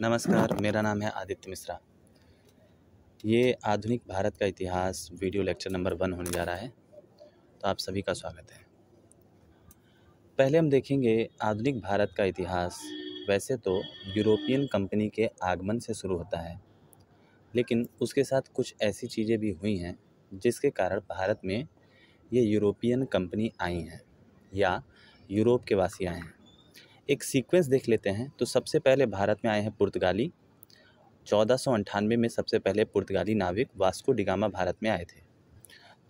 नमस्कार मेरा नाम है आदित्य मिश्रा ये आधुनिक भारत का इतिहास वीडियो लेक्चर नंबर वन होने जा रहा है तो आप सभी का स्वागत है पहले हम देखेंगे आधुनिक भारत का इतिहास वैसे तो यूरोपियन कंपनी के आगमन से शुरू होता है लेकिन उसके साथ कुछ ऐसी चीज़ें भी हुई हैं जिसके कारण भारत में ये यूरोपियन कंपनी आई हैं या यूरोप के वासी आए हैं एक सीक्वेंस देख लेते हैं तो सबसे पहले भारत में आए हैं पुर्तगाली चौदह में सबसे पहले पुर्तगाली नाविक वास्को डिगामा भारत में आए थे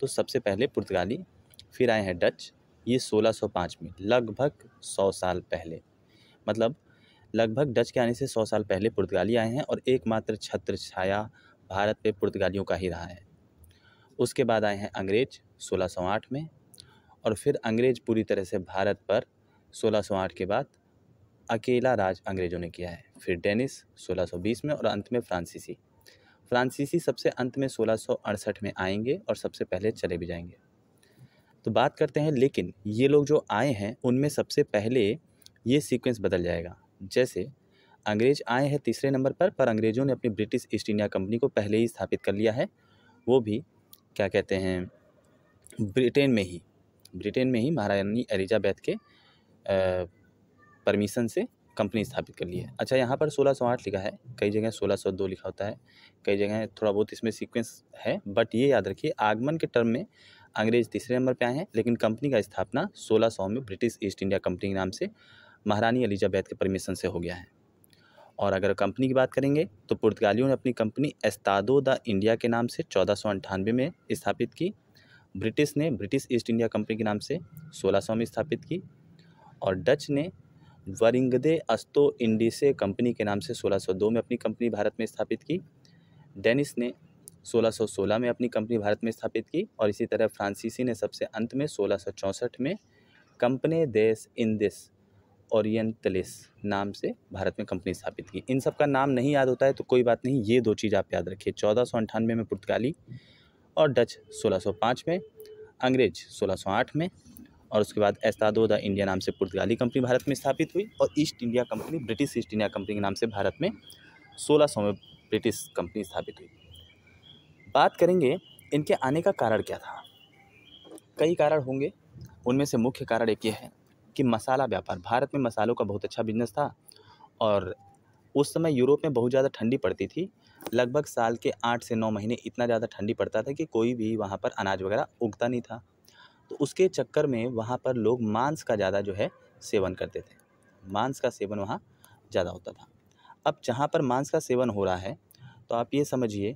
तो सबसे पहले पुर्तगाली फिर आए हैं डच ये 1605 में लगभग 100 साल पहले मतलब लगभग डच के आने से 100 साल पहले पुर्तगाली आए हैं और एकमात्र छत्र छाया भारत पे पुर्तगालियों का ही रहा है उसके बाद आए हैं अंग्रेज 1608 में और फिर अंग्रेज पूरी तरह से भारत पर 1608 के बाद अकेला राज अंग्रेज़ों ने किया है फिर डेनिस 1620 में और अंत में फ्रांसीसी फ्रांसीसी सबसे अंत में 1668 में आएंगे और सबसे पहले चले भी जाएंगे तो बात करते हैं लेकिन ये लोग जो आए हैं उनमें सबसे पहले ये सीक्वेंस बदल जाएगा जैसे अंग्रेज आए हैं तीसरे नंबर पर पर अंग्रेज़ों ने अपनी ब्रिटिश ईस्ट इंडिया कंपनी को पहले ही स्थापित कर लिया है वो भी क्या कहते हैं ब्रिटेन में ही ब्रिटेन में ही महारानी एलिजाबैथ के आ, परमिशन से कंपनी स्थापित कर ली है अच्छा यहाँ पर सोलह सौ आठ लिखा है कई जगह सोलह सौ दो लिखा होता है कई जगह थोड़ा बहुत इसमें सीक्वेंस है बट ये याद रखिए आगमन के टर्म में अंग्रेज तीसरे नंबर पे आए हैं लेकिन कंपनी का स्थापना सोलह सौ में ब्रिटिश ईस्ट इंडिया कंपनी के नाम से महारानी अलीजाबैद के परमिशन से हो गया है और अगर कंपनी की बात करेंगे तो पुर्तगालियों ने अपनी कंपनी एस्तादो द इंडिया के नाम से चौदह में स्थापित की ब्रिटिश ने ब्रिटिश ईस्ट इंडिया कंपनी के नाम से सोलह में स्थापित की और डच ने वरिंगदे अस्तो इंडिसे कंपनी के नाम से 1602 में अपनी कंपनी भारत में स्थापित की डेनिस ने 1616 में अपनी कंपनी भारत में स्थापित की और इसी तरह फ्रांसीसी ने सबसे अंत में 1664 में कंपनी देश इंदिस ओरिएंटलिस नाम से भारत में कंपनी स्थापित की इन सब का नाम नहीं याद होता है तो कोई बात नहीं ये दो चीज़ आप याद रखिए चौदह में पुर्तगाली और डच सोलह में अंग्रेज सोलह में और उसके बाद एस्तादो द इंडिया नाम से पुर्तगाली कंपनी भारत में स्थापित हुई और East India Company British East India Company के नाम से भारत में सोलह सौ में ब्रिटिश कंपनी स्थापित हुई बात करेंगे इनके आने का कारण क्या था कई कारण होंगे उनमें से मुख्य कारण एक ये है कि मसाला व्यापार भारत में मसालों का बहुत अच्छा बिजनेस था और उस समय यूरोप में बहुत ज़्यादा ठंडी पड़ती थी लगभग साल के आठ से नौ महीने इतना ज़्यादा ठंडी पड़ता था कि कोई भी वहाँ पर अनाज वगैरह उगता नहीं था तो उसके चक्कर में वहाँ पर लोग मांस का ज़्यादा जो है सेवन करते थे मांस का सेवन वहाँ ज़्यादा होता था अब जहाँ पर मांस का सेवन हो रहा है तो आप ये समझिए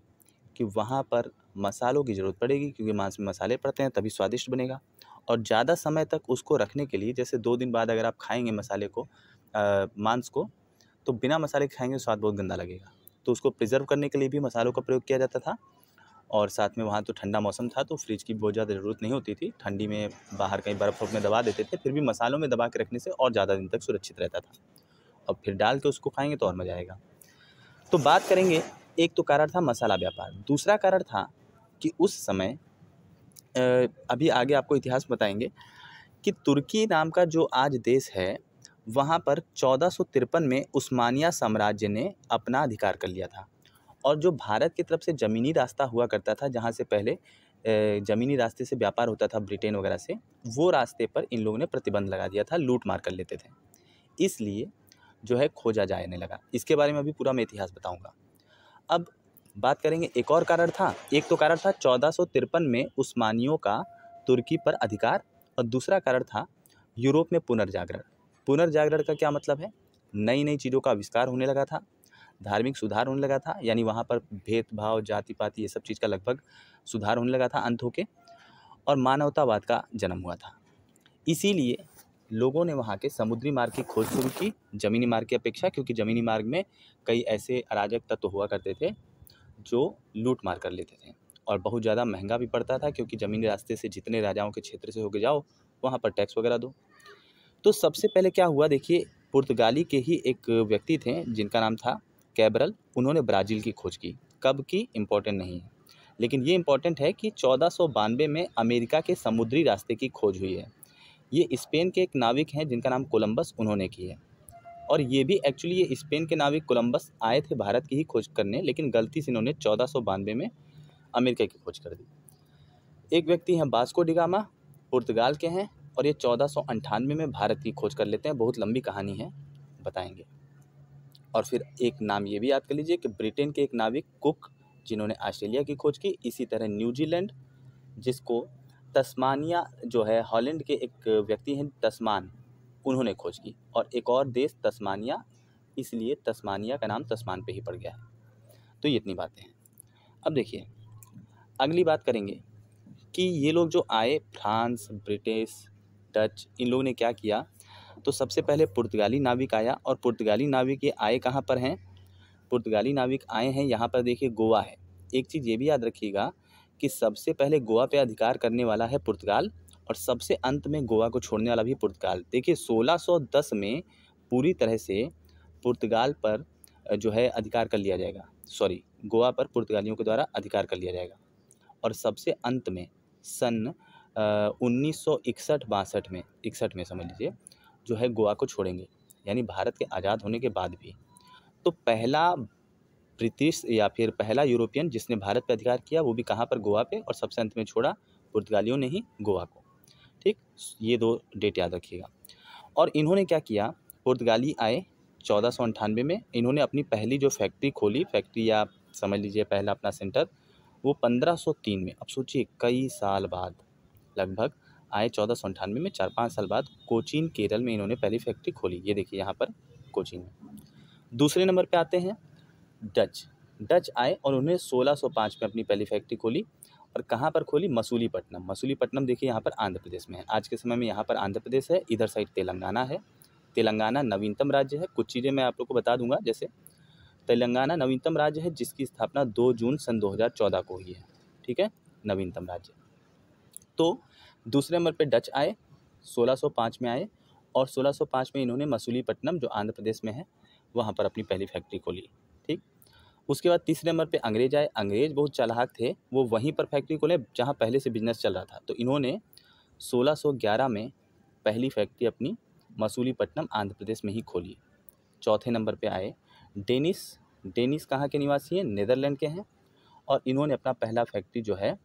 कि वहाँ पर मसालों की ज़रूरत पड़ेगी क्योंकि मांस में मसाले पड़ते हैं तभी स्वादिष्ट बनेगा और ज़्यादा समय तक उसको रखने के लिए जैसे दो दिन बाद अगर आप खाएंगे मसाले को आ, मांस को तो बिना मसाले खाएंगे तो स्वाद बहुत गंदा लगेगा तो उसको प्रिजर्व करने के लिए भी मसालों का प्रयोग किया जाता था और साथ में वहाँ तो ठंडा मौसम था तो फ्रिज की बहुत ज़्यादा ज़रूरत नहीं होती थी ठंडी में बाहर कहीं बर्फ़ में दबा देते थे फिर भी मसालों में दबा के रखने से और ज़्यादा दिन तक सुरक्षित रहता था और फिर डाल के उसको खाएँगे तो और मज़ा आएगा तो बात करेंगे एक तो कारण था मसाला व्यापार दूसरा कारण था कि उस समय अभी आगे आपको इतिहास बताएंगे कि तुर्की नाम का जो आज देश है वहाँ पर चौदह में उस्मानिया साम्राज्य ने अपना अधिकार कर लिया था और जो भारत की तरफ से ज़मीनी रास्ता हुआ करता था जहाँ से पहले ज़मीनी रास्ते से व्यापार होता था ब्रिटेन वगैरह से वो रास्ते पर इन लोगों ने प्रतिबंध लगा दिया था लूट मार कर लेते थे इसलिए जो है खोजा जाने लगा इसके बारे में अभी पूरा मैं इतिहास बताऊँगा अब बात करेंगे एक और कारण था एक तो कारण था चौदह में उस्मानियों का तुर्की पर अधिकार और दूसरा कारण था यूरोप में पुनर्जागरण पुनर्जागरण का क्या मतलब है नई नई चीज़ों का आविष्कार होने लगा था धार्मिक सुधार होने लगा था यानी वहाँ पर भेदभाव जाति पाति ये सब चीज़ का लगभग सुधार होने लगा था अंत होके और मानवतावाद का जन्म हुआ था इसीलिए लोगों ने वहाँ के समुद्री मार्ग की खोज शुरू की ज़मीनी मार्ग की अपेक्षा क्योंकि ज़मीनी मार्ग में कई ऐसे अराजक तत्व तो हुआ करते थे जो लूट मार कर लेते थे और बहुत ज़्यादा महंगा भी पड़ता था क्योंकि ज़मीनी रास्ते से जितने राजाओं के क्षेत्र से होके जाओ वहाँ पर टैक्स वगैरह दो तो सबसे पहले क्या हुआ देखिए पुर्तगाली के ही एक व्यक्ति थे जिनका नाम था कैबरल उन्होंने ब्राज़ील की खोज की कब की इम्पोर्टेंट नहीं है लेकिन ये इम्पोर्टेंट है कि चौदह में अमेरिका के समुद्री रास्ते की खोज हुई है ये स्पेन के एक नाविक हैं जिनका नाम कोलम्बस उन्होंने की है और ये भी एक्चुअली ये स्पेन के नाविक कोलम्बस आए थे भारत की ही खोज करने लेकिन गलती से इन्होंने चौदह में अमेरिका की खोज कर दी एक व्यक्ति हैं बास्को डिगामा पुर्तगाल के हैं और ये चौदह में भारत की खोज कर लेते हैं बहुत लंबी कहानी है बताएंगे और फिर एक नाम ये भी याद कर लीजिए कि ब्रिटेन के एक नाविक कुक जिन्होंने ऑस्ट्रेलिया की खोज की इसी तरह न्यूजीलैंड जिसको तस्मानिया जो है हॉलैंड के एक व्यक्ति हैं तस्मान उन्होंने खोज की और एक और देश तस्मानिया इसलिए तस्मानिया का नाम तस्मान पे ही पड़ गया है तो ये इतनी बातें हैं अब देखिए अगली बात करेंगे कि ये लोग जो आए फ्रांस ब्रिटिश डच इन लोगों ने क्या किया तो सबसे पहले पुर्तगाली नाविक आया और पुर्तगाली नाविक ये आए कहाँ पर हैं पुर्तगाली नाविक आए हैं यहाँ पर देखिए गोवा है एक चीज़ ये भी याद रखिएगा कि सबसे पहले गोवा पे अधिकार करने वाला है पुर्तगाल और सबसे अंत में गोवा को छोड़ने वाला भी पुर्तगाल देखिए 1610 में पूरी तरह से पुर्तगाल पर जो है अधिकार कर लिया जाएगा सॉरी गोवा पर पुर्तगालियों के द्वारा अधिकार कर लिया जाएगा और सबसे अंत में सन उन्नीस सौ इकसठ बासठ में इकसठ में समझ लीजिए जो है गोवा को छोड़ेंगे यानी भारत के आज़ाद होने के बाद भी तो पहला ब्रिटिश या फिर पहला यूरोपियन जिसने भारत पर अधिकार किया वो भी कहाँ पर गोवा पे और सबसे अंत में छोड़ा पुर्तगालियों ने ही गोवा को ठीक ये दो डेट याद रखिएगा और इन्होंने क्या किया पुर्तगाली आए चौदह सौ अंठानवे में इन्होंने अपनी पहली जो फैक्ट्री खोली फैक्ट्री या समझ लीजिए पहला अपना सेंटर वो पंद्रह सौ तीन में अब सोचिए कई साल बाद लगभग आए चौदह सौ अंठानवे में चार पाँच साल बाद कोचीन केरल में इन्होंने पहली फैक्ट्री खोली ये देखिए यहाँ पर कोचीन में दूसरे नंबर पे आते हैं डच डच आए और उन्होंने 1605 में अपनी पहली फैक्ट्री खोली और कहाँ पर खोली मसूलीपट्टनम मसूलीपट्टनम देखिए यहाँ पर आंध्र प्रदेश में है आज के समय में यहाँ पर आंध्र प्रदेश है इधर साइड तेलंगाना है तेलंगाना नवीनतम राज्य है कुछ चीज़ें मैं आप लोग को बता दूंगा जैसे तेलंगाना नवीनतम राज्य है जिसकी स्थापना दो जून सन दो को हुई है ठीक है नवीनतम राज्य तो दूसरे नंबर पर डच आए 1605 में आए और 1605 में इन्होंने मसूलीपट्टनम जो आंध्र प्रदेश में है वहाँ पर अपनी पहली फैक्ट्री खोली ठीक उसके बाद तीसरे नंबर पे अंग्रेज आए अंग्रेज बहुत चालाक थे वो वहीं पर फैक्ट्री खोले जहाँ पहले से बिजनेस चल रहा था तो इन्होंने 1611 में पहली फैक्ट्री अपनी मसूलीपट्टनम आंध्र प्रदेश में ही खोली चौथे नंबर पे आए डेनिस डेनिस कहाँ के निवासी हैं नीदरलैंड के हैं और इन्होंने अपना पहला फैक्ट्री जो है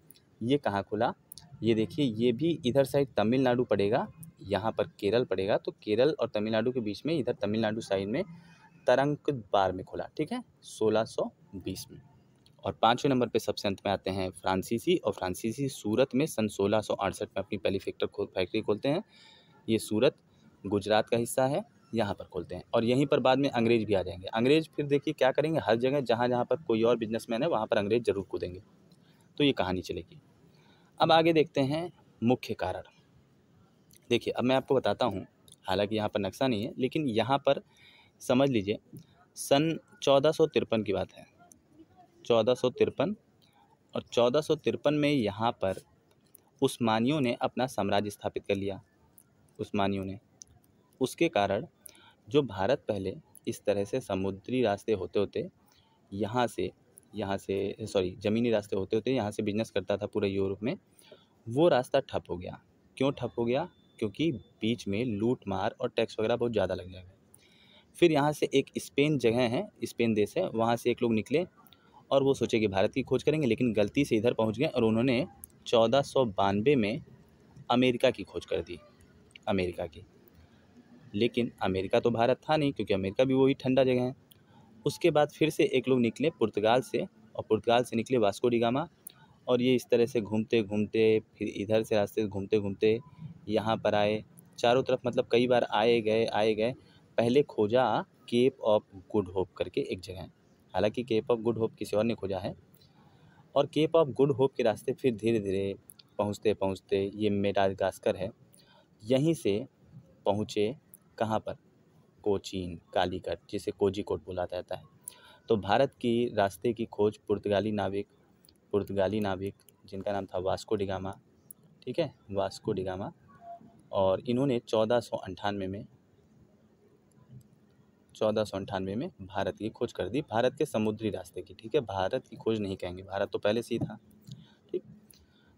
ये कहाँ खोला ये देखिए ये भी इधर साइड तमिलनाडु पड़ेगा यहाँ पर केरल पड़ेगा तो केरल और तमिलनाडु के बीच में इधर तमिलनाडु साइड में तरंक बार में खोला ठीक है 1620 में और पाँचवें नंबर पे सबसे अंत में आते हैं फ्रांसीसी और फ्रांसीसी सूरत में सन सोलह में अपनी पहली फैक्टर खो फैक्ट्री खोलते हैं ये सूरत गुजरात का हिस्सा है यहाँ पर खोलते हैं और यहीं पर बाद में अंग्रेज़ भी आ जाएंगे अंग्रेज़ फिर देखिए क्या करेंगे हर जगह जहाँ जहाँ पर कोई और बिजनेसमैन है वहाँ पर अंग्रेज़ ज़रूर कूदेंगे तो ये कहानी चलेगी अब आगे देखते हैं मुख्य कारण देखिए अब मैं आपको बताता हूँ हालांकि यहाँ पर नक्शा नहीं है लेकिन यहाँ पर समझ लीजिए सन चौदह सौ तिरपन की बात है चौदह सौ तिरपन और चौदह सौ तिरपन में यहाँ पर उस्मानियों ने अपना साम्राज्य स्थापित कर लिया उस्मानियों ने उसके कारण जो भारत पहले इस तरह से समुद्री रास्ते होते होते यहाँ से यहाँ से सॉरी ज़मीनी रास्ते होते होते यहाँ से बिजनेस करता था पूरे यूरोप में वो रास्ता ठप हो गया क्यों ठप हो गया क्योंकि बीच में लूट मार और टैक्स वगैरह बहुत ज़्यादा लग जाएगा फिर यहाँ से एक स्पेन जगह है स्पेन देश है वहाँ से एक लोग निकले और वो सोचे कि भारत की खोज करेंगे लेकिन गलती से इधर पहुँच गए और उन्होंने चौदह सौ बानवे में अमेरिका की खोज कर दी अमेरिका की लेकिन अमेरिका तो भारत था नहीं क्योंकि अमेरिका भी वही ठंडा जगह है उसके बाद फिर से एक लोग निकले पुर्तगाल से और पुर्तगाल से निकले वास्को डिगामा और ये इस तरह से घूमते घूमते फिर इधर से रास्ते घूमते घूमते यहाँ पर आए चारों तरफ मतलब कई बार आए गए आए गए पहले खोजा केप ऑफ गुड होप करके एक जगह हालांकि केप ऑफ गुड होप किसी और ने खोजा है और केप ऑफ गुड होप के रास्ते फिर धीरे धीरे पहुँचते पहुँचते ये मेडागास्कर है यहीं से पहुँचे कहाँ पर कोचीन कालीकट जिसे कोजीकोट बोला जाता है तो भारत की रास्ते की खोज पुर्तगाली नाविक पुर्तगाली नाविक जिनका नाम था वास्को डिगामा ठीक है वास्को डिगामा और इन्होंने चौदह सौ में चौदह सौ अंठानवे में भारत की खोज कर दी भारत के समुद्री रास्ते की ठीक है भारत की खोज नहीं कहेंगे भारत तो पहले से ही था ठीक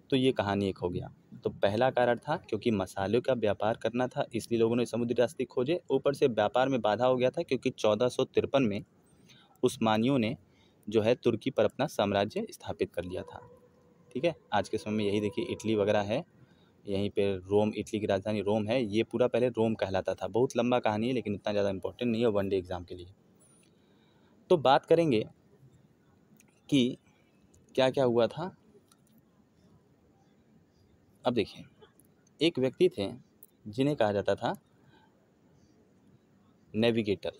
तो ये कहानी एक हो गया तो पहला कारण था क्योंकि मसालों का व्यापार करना था इसलिए लोगों ने समुद्री रास्ते खोजे ऊपर से व्यापार में बाधा हो गया था क्योंकि चौदह में उस्मानियों ने जो है तुर्की पर अपना साम्राज्य स्थापित कर लिया था ठीक है आज के समय में यही देखिए इटली वगैरह है यहीं पर रोम इटली की राजधानी रोम है ये पूरा पहले रोम कहलाता था बहुत लंबा कहानी है लेकिन इतना ज़्यादा इम्पोर्टेंट नहीं है वनडे एग्ज़ाम के लिए तो बात करेंगे कि क्या क्या हुआ था अब देखिए एक व्यक्ति थे जिन्हें कहा जाता था नेविगेटर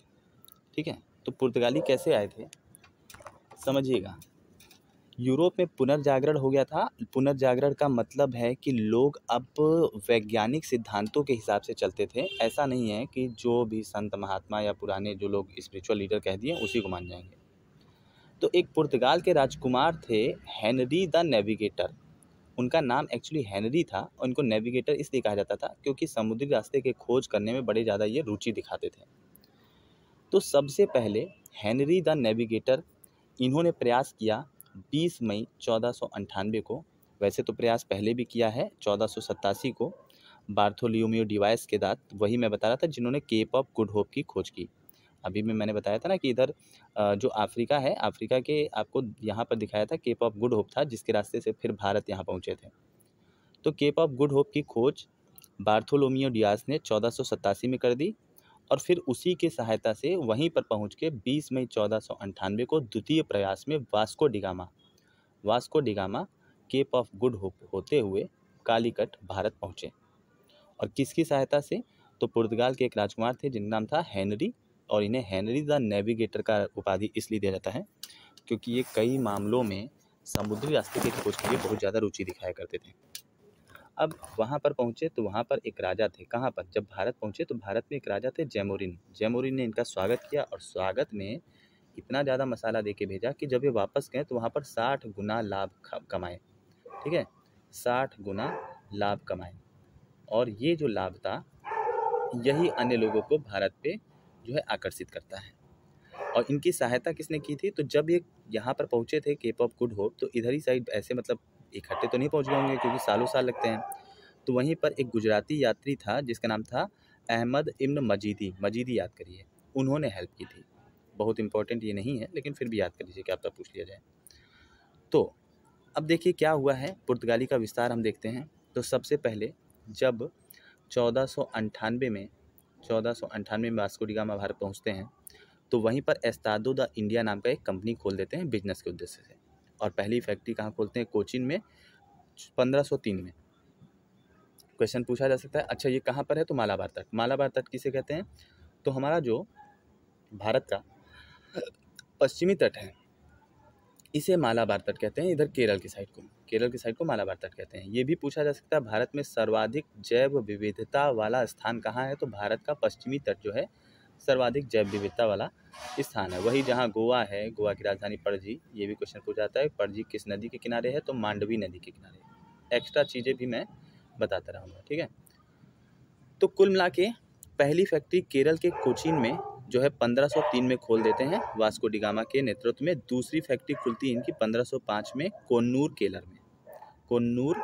ठीक है तो पुर्तगाली कैसे आए थे समझिएगा यूरोप में पुनर्जागरण हो गया था पुनर्जागरण का मतलब है कि लोग अब वैज्ञानिक सिद्धांतों के हिसाब से चलते थे ऐसा नहीं है कि जो भी संत महात्मा या पुराने जो लोग स्पिरिचुअल लीडर कह दिए उसी को मान जाएंगे तो एक पुर्तगाल के राजकुमार थे हेनरी द नेविगेटर उनका नाम एक्चुअली हेनरी था उनको नेविगेटर इसलिए कहा जाता था क्योंकि समुद्री रास्ते के खोज करने में बड़े ज़्यादा ये रुचि दिखाते थे तो सबसे पहले हेनरी द नेविगेटर इन्होंने प्रयास किया 20 मई चौदह को वैसे तो प्रयास पहले भी किया है चौदह को बार्थोलियोमियो डिवाइस के दात वही मैं बता रहा था जिन्होंने केप ऑफ गुड होप की खोज की अभी भी मैंने बताया था ना कि इधर जो अफ्रीका है अफ्रीका के आपको यहाँ पर दिखाया था केप ऑफ गुड होप था जिसके रास्ते से फिर भारत यहाँ पहुँचे थे तो केप ऑफ गुड होप की खोज बार्थोलोमियो डियास ने चौदह में कर दी और फिर उसी के सहायता से वहीं पर पहुंच के बीस मई चौदह को द्वितीय प्रयास में Vasco da Gama Vasco da Gama Cape of Good Hope होते हुए कालीकट भारत पहुंचे और किसकी सहायता से तो पुर्तगाल के एक राजकुमार थे जिनका नाम था हेनरी और इन्हें हेनरी द नेविगेटर का उपाधि इसलिए दिया जाता है क्योंकि ये कई मामलों में समुद्री रास्ते की खोज के लिए बहुत ज़्यादा रुचि दिखाया करते थे अब वहाँ पर पहुँचे तो वहाँ पर एक राजा थे कहाँ पर जब भारत पहुँचे तो भारत में एक राजा थे जैमोरिन जैमोरिन ने इनका स्वागत किया और स्वागत में इतना ज़्यादा मसाला दे के भेजा कि जब ये वापस गए तो वहाँ पर साठ गुना लाभ कमाए ठीक है साठ गुना लाभ कमाए और ये जो लाभ था यही अन्य लोगों को भारत पे जो है आकर्षित करता है और इनकी सहायता किसने की थी तो जब ये यहाँ पर पहुँचे थे केप ऑफ गुड होप तो इधर ही साइड ऐसे मतलब इकट्ठे तो नहीं पहुँच गए होंगे क्योंकि सालों साल लगते हैं तो वहीं पर एक गुजराती यात्री था जिसका नाम था अहमद इब्न मजीदी मजीदी याद करिए उन्होंने हेल्प की थी बहुत इंपॉर्टेंट ये नहीं है लेकिन फिर भी याद कर लीजिए कि आपका पूछ लिया जाए तो अब देखिए क्या हुआ है पुर्तगाली का विस्तार हम देखते हैं तो सबसे पहले जब चौदह में चौदह में वास्को डिगामा भारत पहुँचते हैं तो वहीं पर एस्तादो द इंडिया नाम का एक कंपनी खोल देते हैं बिजनेस के उद्देश्य से और पहली फैक्ट्री कहाँ खोलते हैं कोचिन में पंद्रह सौ तीन में क्वेश्चन पूछा जा सकता है अच्छा ये कहाँ पर है तो मालाबार तट मालाबार तट किसे कहते हैं तो हमारा जो भारत का पश्चिमी तट है इसे मालाबार तट कहते हैं इधर केरल की साइड को केरल की साइड को मालाबार तट कहते हैं ये भी पूछा जा सकता है भारत में सर्वाधिक जैव विविधता वाला स्थान कहाँ है तो भारत का पश्चिमी तट जो है सर्वाधिक जैव विविधता वाला स्थान है वही जहाँ गोवा है गोवा की राजधानी पणजी ये भी क्वेश्चन पूछा जाता है पणजी किस नदी के किनारे है तो मांडवी नदी के किनारे एक्स्ट्रा चीज़ें भी मैं बताता रहूँगा ठीक है तो कुल मिला के पहली फैक्ट्री केरल के कोचिन में जो है 1503 में खोल देते हैं वास्को डिगामा के नेतृत्व में दूसरी फैक्ट्री खुलती है इनकी 1505 में कोन्नूर केरल में कोन्नूर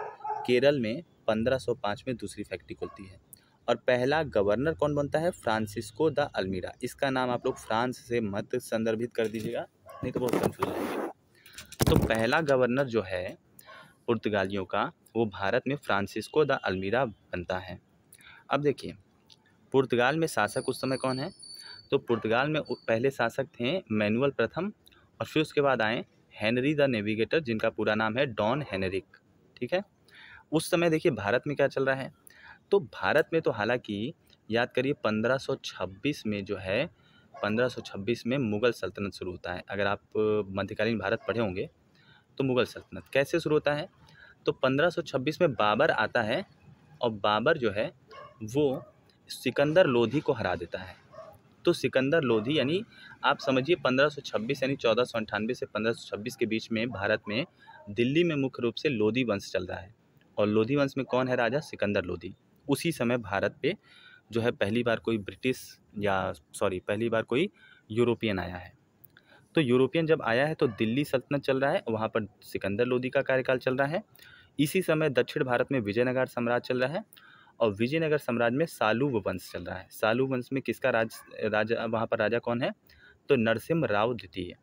केरल में 1505 में दूसरी फैक्ट्री खुलती है और पहला गवर्नर कौन बनता है फ्रांसिस्को द अलमीरा इसका नाम आप लोग फ्रांस से मत संदर्भित कर दीजिएगा नहीं तो बहुत कन्फ्यूज तो पहला गवर्नर जो है पुर्तगालियों का वो भारत में फ्रांसिस्को द अल्मीरा बनता है अब देखिए पुर्तगाल में शासक उस समय कौन है तो पुर्तगाल में पहले शासक थे मैनुअल प्रथम और फिर उसके बाद आए हेनरी द नेविगेटर जिनका पूरा नाम है डॉन हेनरिक ठीक है उस समय देखिए भारत में क्या चल रहा है तो भारत में तो हालांकि याद करिए 1526 में जो है 1526 में मुग़ल सल्तनत शुरू होता है अगर आप मध्यकालीन भारत पढ़े होंगे तो मुग़ल सल्तनत कैसे शुरू होता है तो 1526 में बाबर आता है और बाबर जो है वो सिकंदर लोधी को हरा देता है तो सिकंदर लोधी यानी आप समझिए 1526 यानी चौदह से 1526 के बीच में भारत में दिल्ली में मुख्य रूप से लोधी वंश चल रहा है और लोधी वंश में कौन है राजा सिकंदर लोधी उसी समय भारत पे जो है पहली बार कोई ब्रिटिश या सॉरी पहली बार कोई यूरोपियन आया है तो यूरोपियन जब आया है तो दिल्ली सल्तनत चल रहा है वहाँ पर सिकंदर लोधी का कार्यकाल चल रहा है इसी समय दक्षिण भारत में विजयनगर साम्राज्य चल रहा है और विजयनगर साम्राज्य में सालू वंश चल रहा है सालू वंश में किसका राज राजा वहाँ पर राजा कौन है तो नरसिम्ह राव द्वितीय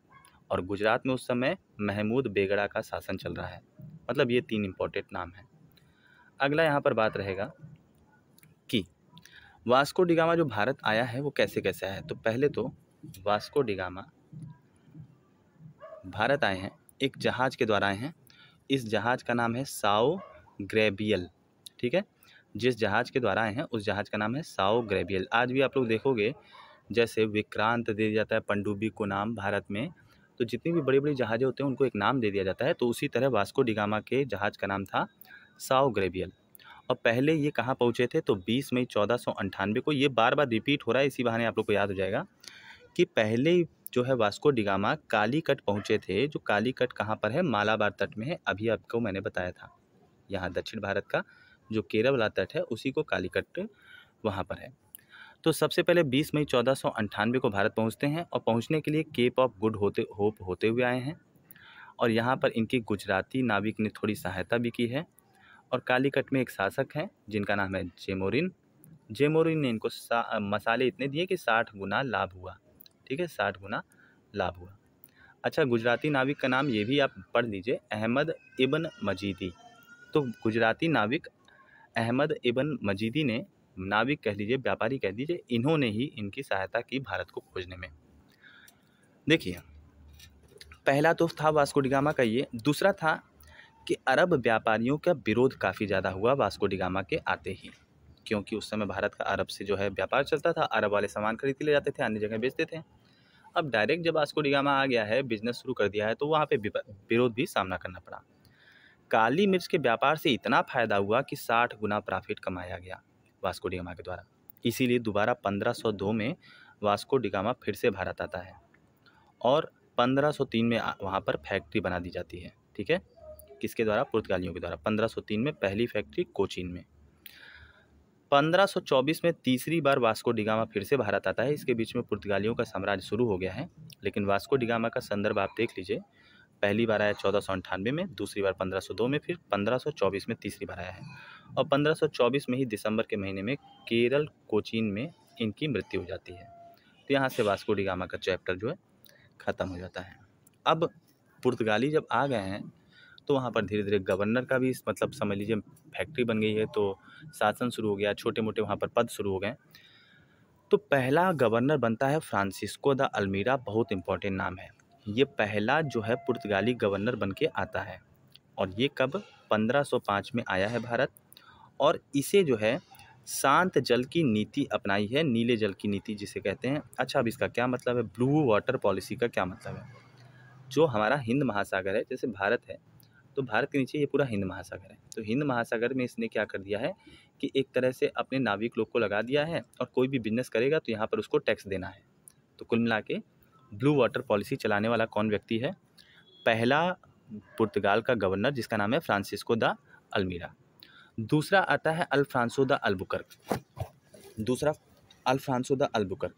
और गुजरात में उस समय महमूद बेगड़ा का शासन चल रहा है मतलब ये तीन इम्पोर्टेंट नाम है अगला यहाँ पर बात रहेगा वास्को डिगामा जो भारत आया है वो कैसे कैसे आया है तो पहले तो वास्को डिगामा भारत आए हैं एक जहाज़ के द्वारा आए हैं इस जहाज़ का नाम है साओ ग्रेबियल ठीक है जिस जहाज़ के द्वारा आए हैं उस जहाज़ का नाम है साओ ग्रेबियल आज भी आप लोग देखोगे जैसे विक्रांत दे दिया जाता है पंडुबी को नाम भारत में तो जितनी भी बड़ी बड़ी जहाज़ें होते हैं उनको एक नाम दे दिया जाता है तो उसी तरह वास्को डिगामा के जहाज़ का नाम था साओ ग्रेबियल और पहले ये कहाँ पहुँचे थे तो बीस मई चौदह को ये बार बार रिपीट हो रहा है इसी बहाने आप लोग को याद हो जाएगा कि पहले जो है वास्को डिगामा कालीकट पहुँचे थे जो कालीकट कहाँ पर है मालाबार तट में है अभी आपको मैंने बताया था यहाँ दक्षिण भारत का जो केरल वाला तट है उसी को कालीकट वहाँ पर है तो सबसे पहले 20 मई चौदह को भारत पहुँचते हैं और पहुँचने के लिए केप ऑफ गुड होते होप होते हुए आए हैं और यहाँ पर इनकी गुजराती नाविक ने थोड़ी सहायता भी की है और कालीकट में एक शासक हैं जिनका नाम है जेमोरिन जेमोरिन ने इनको मसाले इतने दिए कि साठ गुना लाभ हुआ ठीक है साठ गुना लाभ हुआ अच्छा गुजराती नाविक का नाम ये भी आप पढ़ लीजिए अहमद इबन मजीदी तो गुजराती नाविक अहमद इबन मजीदी ने नाविक कह लीजिए व्यापारी कह दीजिए इन्होंने ही इनकी सहायता की भारत को खोजने में देखिए पहला तो था वास्को डिगामा का ये दूसरा था कि अरब व्यापारियों का विरोध काफ़ी ज़्यादा हुआ वास्को डिगामा के आते ही क्योंकि उस समय भारत का अरब से जो है व्यापार चलता था अरब वाले सामान खरीद के ले जाते थे अन्य जगह बेचते थे अब डायरेक्ट जब वास्को डिगामा आ गया है बिजनेस शुरू कर दिया है तो वहाँ पर विरोध भी सामना करना पड़ा काली मिर्च के व्यापार से इतना फ़ायदा हुआ कि साठ गुना प्रॉफिट कमाया गया वास्को डिगामा के द्वारा इसीलिए दोबारा 1502 में वास्को डिगामा फिर से भारत आता है और 1503 में वहाँ पर फैक्ट्री बना दी जाती है ठीक है किसके द्वारा पुर्तगालियों के द्वारा 1503 में पहली फैक्ट्री कोचीन में 1524 में तीसरी बार वास्को डिगामा फिर से भारत आता है इसके बीच में पुर्तगालियों का साम्राज्य शुरू हो गया है लेकिन वास्को डिगामा का संदर्भ आप देख लीजिए पहली बार आया चौदह में दूसरी बार 1502 में फिर 1524 में तीसरी बार आया है और 1524 में ही दिसंबर के महीने में केरल कोचीन में इनकी मृत्यु हो जाती है तो यहाँ से वास्को डिगामा का चैप्टर जो है ख़त्म हो जाता है अब पुर्तगाली जब आ गए हैं तो वहाँ पर धीरे धीरे गवर्नर का भी मतलब समझ लीजिए फैक्ट्री बन गई है तो शासन शुरू हो गया छोटे मोटे वहाँ पर पद शुरू हो गए तो पहला गवर्नर बनता है फ्रांसिस्को द अलमीरा बहुत इंपॉर्टेंट नाम है ये पहला जो है पुर्तगाली गवर्नर बन के आता है और ये कब 1505 में आया है भारत और इसे जो है शांत जल की नीति अपनाई है नीले जल की नीति जिसे कहते हैं अच्छा अब इसका क्या मतलब है ब्लू वाटर पॉलिसी का क्या मतलब है जो हमारा हिंद महासागर है जैसे भारत है तो भारत के नीचे ये पूरा हिंद महासागर है तो हिंद महासागर में इसने क्या कर दिया है कि एक तरह से अपने नाविक लोग को लगा दिया है और कोई भी बिजनेस करेगा तो यहाँ पर उसको टैक्स देना है तो कुल मिला के ब्लू वाटर पॉलिसी चलाने वाला कौन व्यक्ति है पहला पुर्तगाल का गवर्नर जिसका नाम है फ्रांसिस्को द अलमीरा दूसरा आता है अल्फ्रांसो द अल्बुकर्क दूसरा अल्फ्रांसो द अल्बुकर्क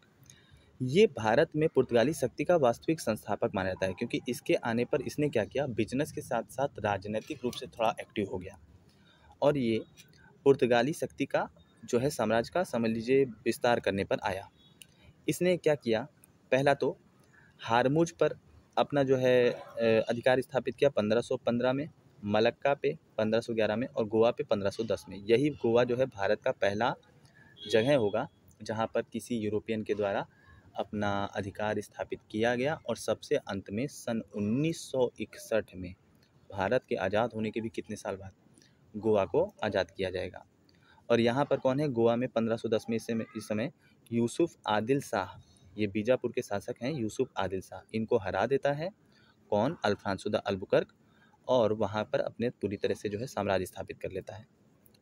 ये भारत में पुर्तगाली शक्ति का वास्तविक संस्थापक माना जाता है क्योंकि इसके आने पर इसने क्या किया बिजनेस के साथ साथ राजनीतिक रूप से थोड़ा एक्टिव हो गया और ये पुर्तगाली शक्ति का जो है साम्राज्य का समझ लीजिए विस्तार करने पर आया इसने क्या किया पहला तो हारमुज पर अपना जो है अधिकार स्थापित किया 1515 में मलक्का पे 1511 में और गोवा पे 1510 में यही गोवा जो है भारत का पहला जगह होगा जहाँ पर किसी यूरोपियन के द्वारा अपना अधिकार स्थापित किया गया और सबसे अंत में सन 1961 में भारत के आज़ाद होने के भी कितने साल बाद गोवा को आज़ाद किया जाएगा और यहाँ पर कौन है गोवा में 1510 में इस समय यूसुफ आदिल शाह ये बीजापुर के शासक हैं यूसुफ आदिल शाह इनको हरा देता है कौन अल्फ्रांसो अल्बुकर्क और वहाँ पर अपने पूरी तरह से जो है साम्राज्य स्थापित कर लेता है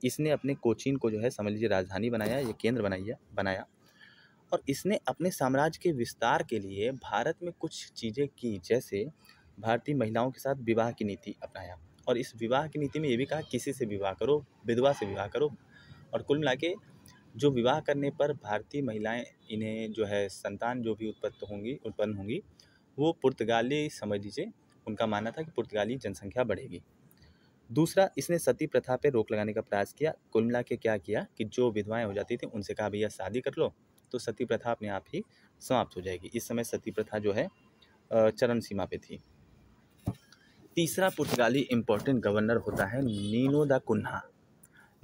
इसने अपने कोचिन को जो है समझ लीजिए राजधानी बनाया ये केंद्र बनाइया बनाया और इसने अपने साम्राज्य के विस्तार के लिए भारत में कुछ चीज़ें की जैसे भारतीय महिलाओं के साथ विवाह की नीति अपनाया और इस विवाह की नीति में ये भी कहा किसी से विवाह करो विधवा से विवाह करो और कुल मिला के जो विवाह करने पर भारतीय महिलाएं इन्हें जो है संतान जो भी उत्पन्न होंगी उत्पन्न होंगी वो पुर्तगाली समझ लीजिए उनका मानना था कि पुर्तगाली जनसंख्या बढ़ेगी दूसरा इसने सती प्रथा पर रोक लगाने का प्रयास किया कुल मिला के क्या किया कि जो विधवाएं हो जाती थी उनसे कहा भैया शादी कर लो तो सती प्रथा अपने आप ही समाप्त हो जाएगी इस समय सती प्रथा जो है चरम सीमा पे थी तीसरा पुर्तगाली इम्पोर्टेंट गवर्नर होता है Nuno da Cunha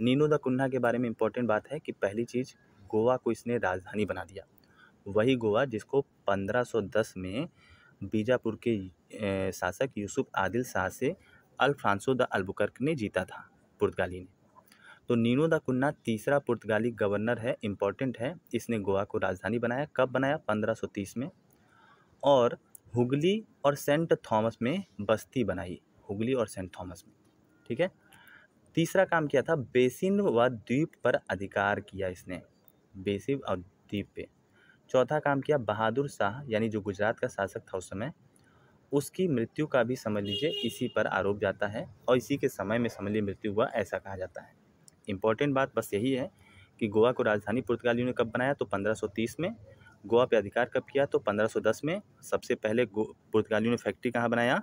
Nuno da Cunha के बारे में इम्पोर्टेंट बात है कि पहली चीज़ गोवा को इसने राजधानी बना दिया वही गोवा जिसको 1510 में बीजापुर के शासक यूसुफ आदिल शाह से अल्फ्रांसो द अल्बुकर्क ने जीता था पुर्तगाली ने तो नीनो दा कुन्ना तीसरा पुर्तगाली गवर्नर है इम्पोर्टेंट है इसने गोवा को राजधानी बनाया कब बनाया 1530 में और हुगली और सेंट थॉमस में बस्ती बनाई हुगली और सेंट थॉमस में ठीक है तीसरा काम किया था बेसिन व द्वीप पर अधिकार किया इसने बेसिन और द्वीप पे चौथा काम किया बहादुर शाह यानी जो गुजरात का शासक था उस समय उसकी मृत्यु का भी समझ लीजिए इसी पर आरोप जाता है और इसी के समय में समझ लीजिए मृत्यु हुआ ऐसा कहा जाता है इम्पॉर्टेंट बात बस यही है कि गोवा को राजधानी पुर्तगालियों ने कब बनाया तो 1530 में गोवा पे अधिकार कब किया तो 1510 में सबसे पहले पुर्तगालियों ने फैक्ट्री कहाँ बनाया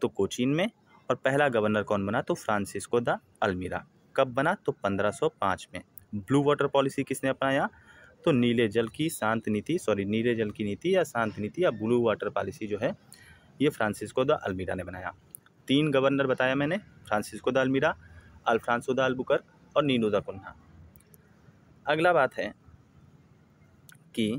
तो कोचीन में और पहला गवर्नर कौन बना तो फ्रांसिस्को द अलमीरा कब बना तो 1505 में ब्लू वाटर पॉलिसी किसने अपनाया तो नीले जल की शांत नीति सॉरी नीले जल की नीति या शांत नीति या ब्लू वाटर पॉलिसी जो है ये फ्रांसिस्को द अलमीरा ने बनाया तीन गवर्नर बताया मैंने Francisco de Almeida Alfonso de Albuquerque और नीनूदा कुन्हा अगला बात है कि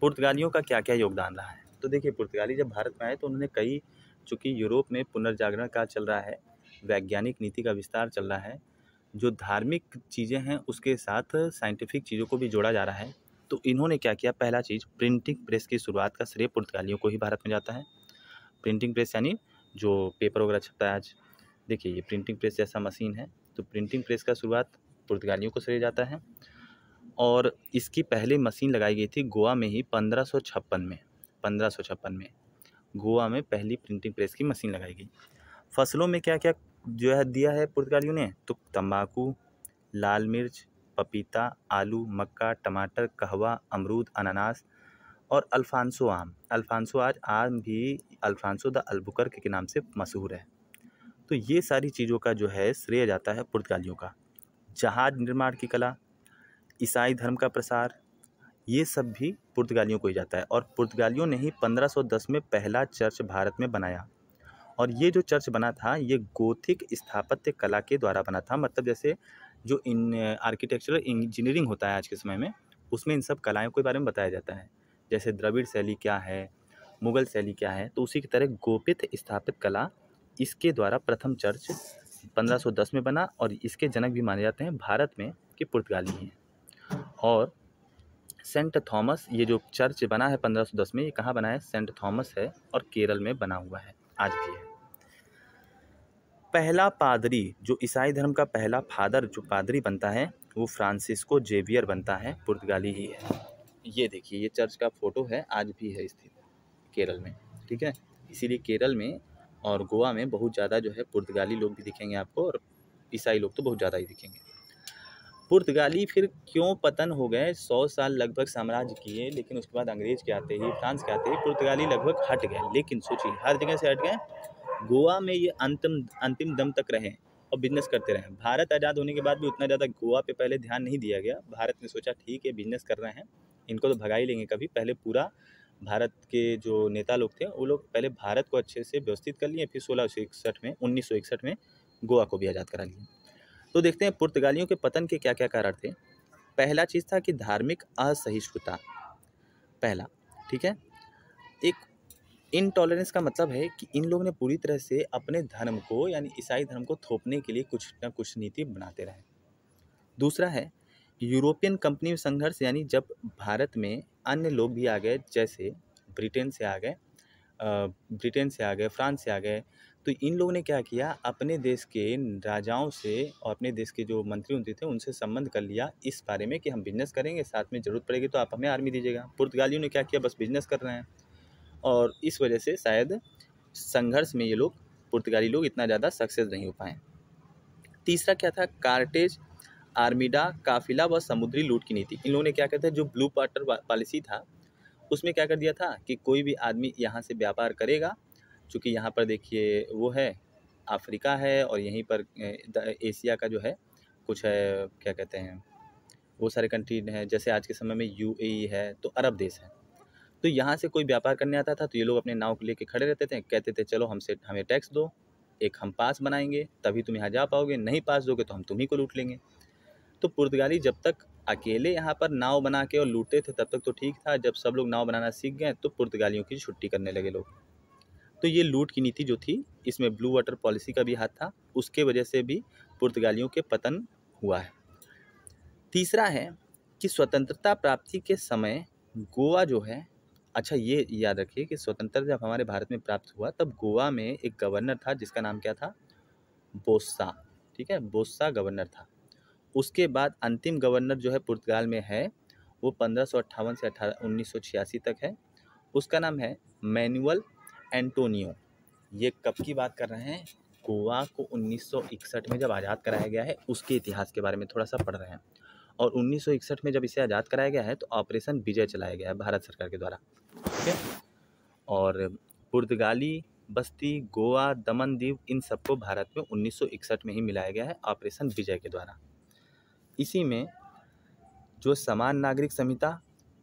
पुर्तगालियों का क्या क्या योगदान रहा है तो देखिए पुर्तगाली जब भारत में आए तो उन्होंने कई चूँकि यूरोप में पुनर्जागरण का चल रहा है वैज्ञानिक नीति का विस्तार चल रहा है जो धार्मिक चीज़ें हैं उसके साथ साइंटिफिक चीज़ों को भी जोड़ा जा रहा है तो इन्होंने क्या किया पहला चीज़ प्रिंटिंग प्रेस की शुरुआत का श्रेय पुर्तगालियों को ही भारत में जाता है प्रिंटिंग प्रेस यानी जो पेपर वगैरह छपता है आज देखिए ये प्रिंटिंग प्रेस जैसा मशीन है तो प्रिंटिंग प्रेस का शुरुआत पुर्तगालियों को सरे जाता है और इसकी पहली मशीन लगाई गई थी गोवा में ही पंद्रह में पंद्रह में गोवा में पहली प्रिंटिंग प्रेस की मशीन लगाई गई फसलों में क्या क्या जो है दिया है पुर्तगालियों ने तो तंबाकू लाल मिर्च पपीता आलू मक्का टमाटर कहवा अमरूद अनानास और अल्फांसो आम अल्फांसो आज आम भी अल्फांसो द अल्बुकर के नाम से मशहूर है तो ये सारी चीज़ों का जो है श्रेय जाता है पुर्तगालियों का जहाज निर्माण की कला ईसाई धर्म का प्रसार ये सब भी पुर्तगालियों को ही जाता है और पुर्तगालियों ने ही 1510 में पहला चर्च भारत में बनाया और ये जो चर्च बना था ये गोथिक स्थापत्य कला के द्वारा बना था मतलब जैसे जो इन आर्किटेक्चरल इंजीनियरिंग होता है आज के समय में उसमें इन सब कलाओं के बारे में बताया जाता है जैसे द्रविड़ शैली क्या है मुगल शैली क्या है तो उसी की तरह गोपित स्थापित कला इसके द्वारा प्रथम चर्च 1510 में बना और इसके जनक भी माने जाते हैं भारत में कि पुर्तगाली हैं और सेंट थॉमस ये जो चर्च बना है 1510 में ये कहाँ बना है सेंट थॉमस है और केरल में बना हुआ है आज भी है पहला पादरी जो ईसाई धर्म का पहला फादर जो पादरी बनता है वो फ्रांसिस्को जेवियर बनता है पुर्तगाली ही है ये देखिए ये चर्च का फ़ोटो है आज भी है स्थित केरल में ठीक है इसीलिए केरल में और गोवा में बहुत ज़्यादा जो है पुर्तगाली लोग भी दिखेंगे आपको और ईसाई लोग तो बहुत ज़्यादा ही दिखेंगे पुर्तगाली फिर क्यों पतन हो गए सौ साल लगभग साम्राज्य किए लेकिन उसके बाद अंग्रेज के आते ही फ्रांस के आते ही पुर्तगाली लगभग हट गए लेकिन सोचिए हर जगह से हट गए गोवा में ये अंतिम अंतिम दम तक रहे और बिजनेस करते रहे भारत आज़ाद होने के बाद भी उतना ज़्यादा गोवा पे पहले ध्यान नहीं दिया गया भारत ने सोचा ठीक है बिजनेस कर रहे हैं इनको तो भगा ही लेंगे कभी पहले पूरा भारत के जो नेता लोग थे वो लोग पहले भारत को अच्छे से व्यवस्थित कर लिए फिर सोलह में उन्नीस में गोवा को भी आज़ाद करा लिए तो देखते हैं पुर्तगालियों के पतन के क्या क्या कारण थे पहला चीज़ था कि धार्मिक असहिष्णुता पहला ठीक है एक इनटॉलरेंस का मतलब है कि इन लोग ने पूरी तरह से अपने धर्म को यानी ईसाई धर्म को थोपने के लिए कुछ ना कुछ नीति बनाते रहे दूसरा है यूरोपियन कंपनी संघर्ष यानी जब भारत में अन्य लोग भी आ गए जैसे ब्रिटेन से आ गए ब्रिटेन से आ गए फ्रांस से आ गए तो इन लोगों ने क्या किया अपने देश के राजाओं से और अपने देश के जो मंत्री होते थे उनसे संबंध कर लिया इस बारे में कि हम बिजनेस करेंगे साथ में ज़रूरत पड़ेगी तो आप हमें आर्मी दीजिएगा पुर्तगालियों ने क्या किया बस बिजनेस कर रहे हैं और इस वजह से शायद संघर्ष में ये लोग पुर्तगाली लोग इतना ज़्यादा सक्सेस नहीं हो पाए तीसरा क्या था कार्टेज आर्मीडा काफिला व समुद्री लूट की नीति इन लोगों ने क्या कहते हैं जो ब्लू पार्टर पॉलिसी था उसमें क्या कर दिया था कि कोई भी आदमी यहाँ से व्यापार करेगा चूँकि यहाँ पर देखिए वो है अफ्रीका है और यहीं पर एशिया का जो है कुछ है क्या कहते हैं वो सारे कंट्री हैं जैसे आज के समय में यू है तो अरब देश है तो यहाँ से कोई व्यापार करने आता था तो ये लोग अपने नाव को लेके खड़े रहते थे कहते थे चलो हमसे हमें टैक्स दो एक हम पास बनाएंगे तभी तुम यहाँ जा पाओगे नहीं पास दोगे तो हम तुम्ही को लूट लेंगे तो पुर्तगाली जब तक अकेले यहाँ पर नाव बना के और लूटते थे तब तक तो ठीक था जब सब लोग नाव बनाना सीख गए तो पुर्तगालियों की छुट्टी करने लगे लोग तो ये लूट की नीति जो थी इसमें ब्लू वाटर पॉलिसी का भी हाथ था उसके वजह से भी पुर्तगालियों के पतन हुआ है तीसरा है कि स्वतंत्रता प्राप्ति के समय गोवा जो है अच्छा ये याद रखिए कि स्वतंत्रता जब हमारे भारत में प्राप्त हुआ तब गोवा में एक गवर्नर था जिसका नाम क्या था बोस्सा ठीक है बोस्सा गवर्नर था उसके बाद अंतिम गवर्नर जो है पुर्तगाल में है वो पंद्रह से अठारह उन्नीस तक है उसका नाम है मैनुअल एंटोनियो ये कब की बात कर रहे हैं गोवा को 1961 में जब आज़ाद कराया गया है उसके इतिहास के बारे में थोड़ा सा पढ़ रहे हैं और 1961 में जब इसे आज़ाद कराया गया है तो ऑपरेशन विजय चलाया गया है भारत सरकार के द्वारा ठीक है और पुर्तगाली बस्ती गोवा दमन दीव इन सबको भारत में 1961 में ही मिलाया गया है ऑपरेशन विजय के द्वारा इसी में जो समान नागरिक संहिता